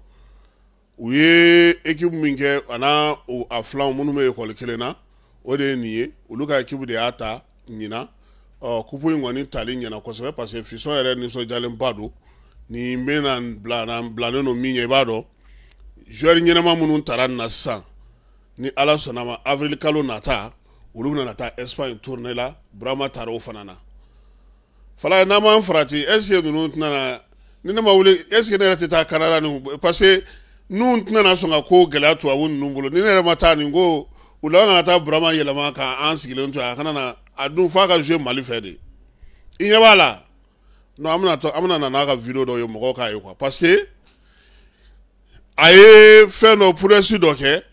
u ye ekipu min kɛ a n'a a filanw minnu bɛ ekɔli kelen na o de ye nin ye olu ka ekipu de y'a ta ɲina ɔ kupu in kɔni tali ɲɛna kosɛbɛ parce que fisɔn yɛrɛ nisɔndiyalenba don nin bɛna na bila na bilalen don min ɲɛ i b'a dɔn joueur ɲɛnama minnu tara nin na sisan ni ala sɔnna a ma avril kalo nata olu bɛna taa espagne tourner la burama tara o fana na fala n'an m'an farati est ce que ninnu tɛna na ni ne ma wuli est ce que ne yɛrɛ tɛ taa canada ni parce que n'u tɛna sɔn ka ko gɛlɛya tubabu ninnu bolo ni ne yɛrɛ ma taa nin ko u laban kana taa burama yɛlɛma k'an sigilen to a kana na a dun f'a ka jouer mali fɛ de i ɲɛ b'a la non an bɛna to an bɛna na n'a ka video dɔ ye mɔgɔw k'a ye quoi parce que a ye fɛn dɔ prouesse dɔ kɛ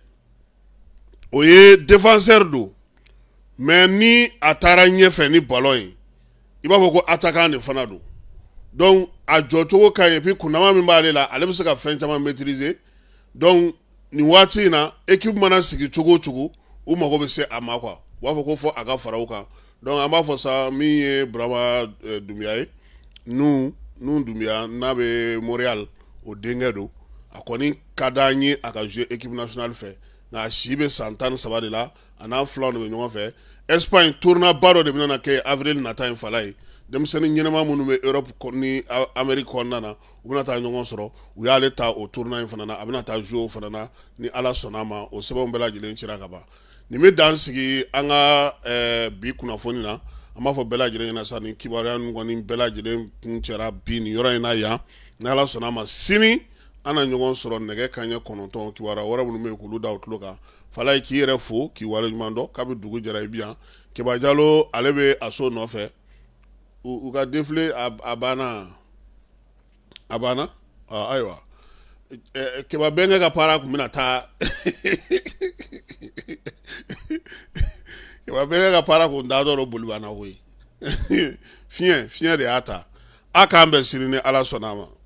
o ye défenseur don mais ni a taara ɲɛfɛ ni ballon ye i b'a fɔ ko attaquant de fana don donc a jɔcogo ka ɲi et puis kunnama min b'ale la ale bɛ se ka fɛn caman maîtriser donc nin waati in na équipe mana sigi cogo o cogo u mago bɛ se a ma quoi u b'a fɔ ko fɔ a ka fara u kan donc an b'a fɔ sa min ye burama eh, dunbiya ye nu nu dunbiya n'a bɛ montréal o denkɛ don a kɔni ka d'an ye a ka jouer équipe nationale fɛ nka a si bɛ san tan ni saba de la a n'a filanw de bɛ ɲɔgɔn fɛ espagne tournaba dɔ de bɛna na kɛ avril nata in fala ye denmisɛnnin ɲɛnɛma minnu bɛ europe ni amérique kɔnɔna na u bɛna taa ɲɔgɔn sɔrɔ u y'ale ta o tourna in fana na a bɛna taa jouer o fana na ni ala sɔnna a ma o sɛbɛnw bɛɛ lajɛlen cira ka ban nin bɛ dan sigi an ka ɛɛ bi kunnafoni na an b'a fɔ bɛɛ lajɛlen ɲɛna sa nin kibaruya ninnu kɔni bɛɛ lajɛlen kun cɛra bi nin yɔrɔ in na yan ni ala sɔnna a ma sini an na ɲɔgɔn sɔrɔ nɛgɛ kanɲɛ kɔnɔntɔn kibaruya wɛrɛ minnu bɛ yen k'olu da o tulo kan fala k'i yɛrɛ fo k'i waleɲuman dɔn k'a dugu jɛra i bi yan kibaru jalo ale bɛ a so nɔfɛ u ka defile a banna a banna ayiwa e, e, kɛmɛ bɛnkɛ ka para tun bɛna taa kɛmɛ bɛnkɛ ka para kun t'a dɔrɔn boli banna koyi fiɲɛ fiɲɛ de y'a ta a k'an bɛn sini ni ala sɔnna ma.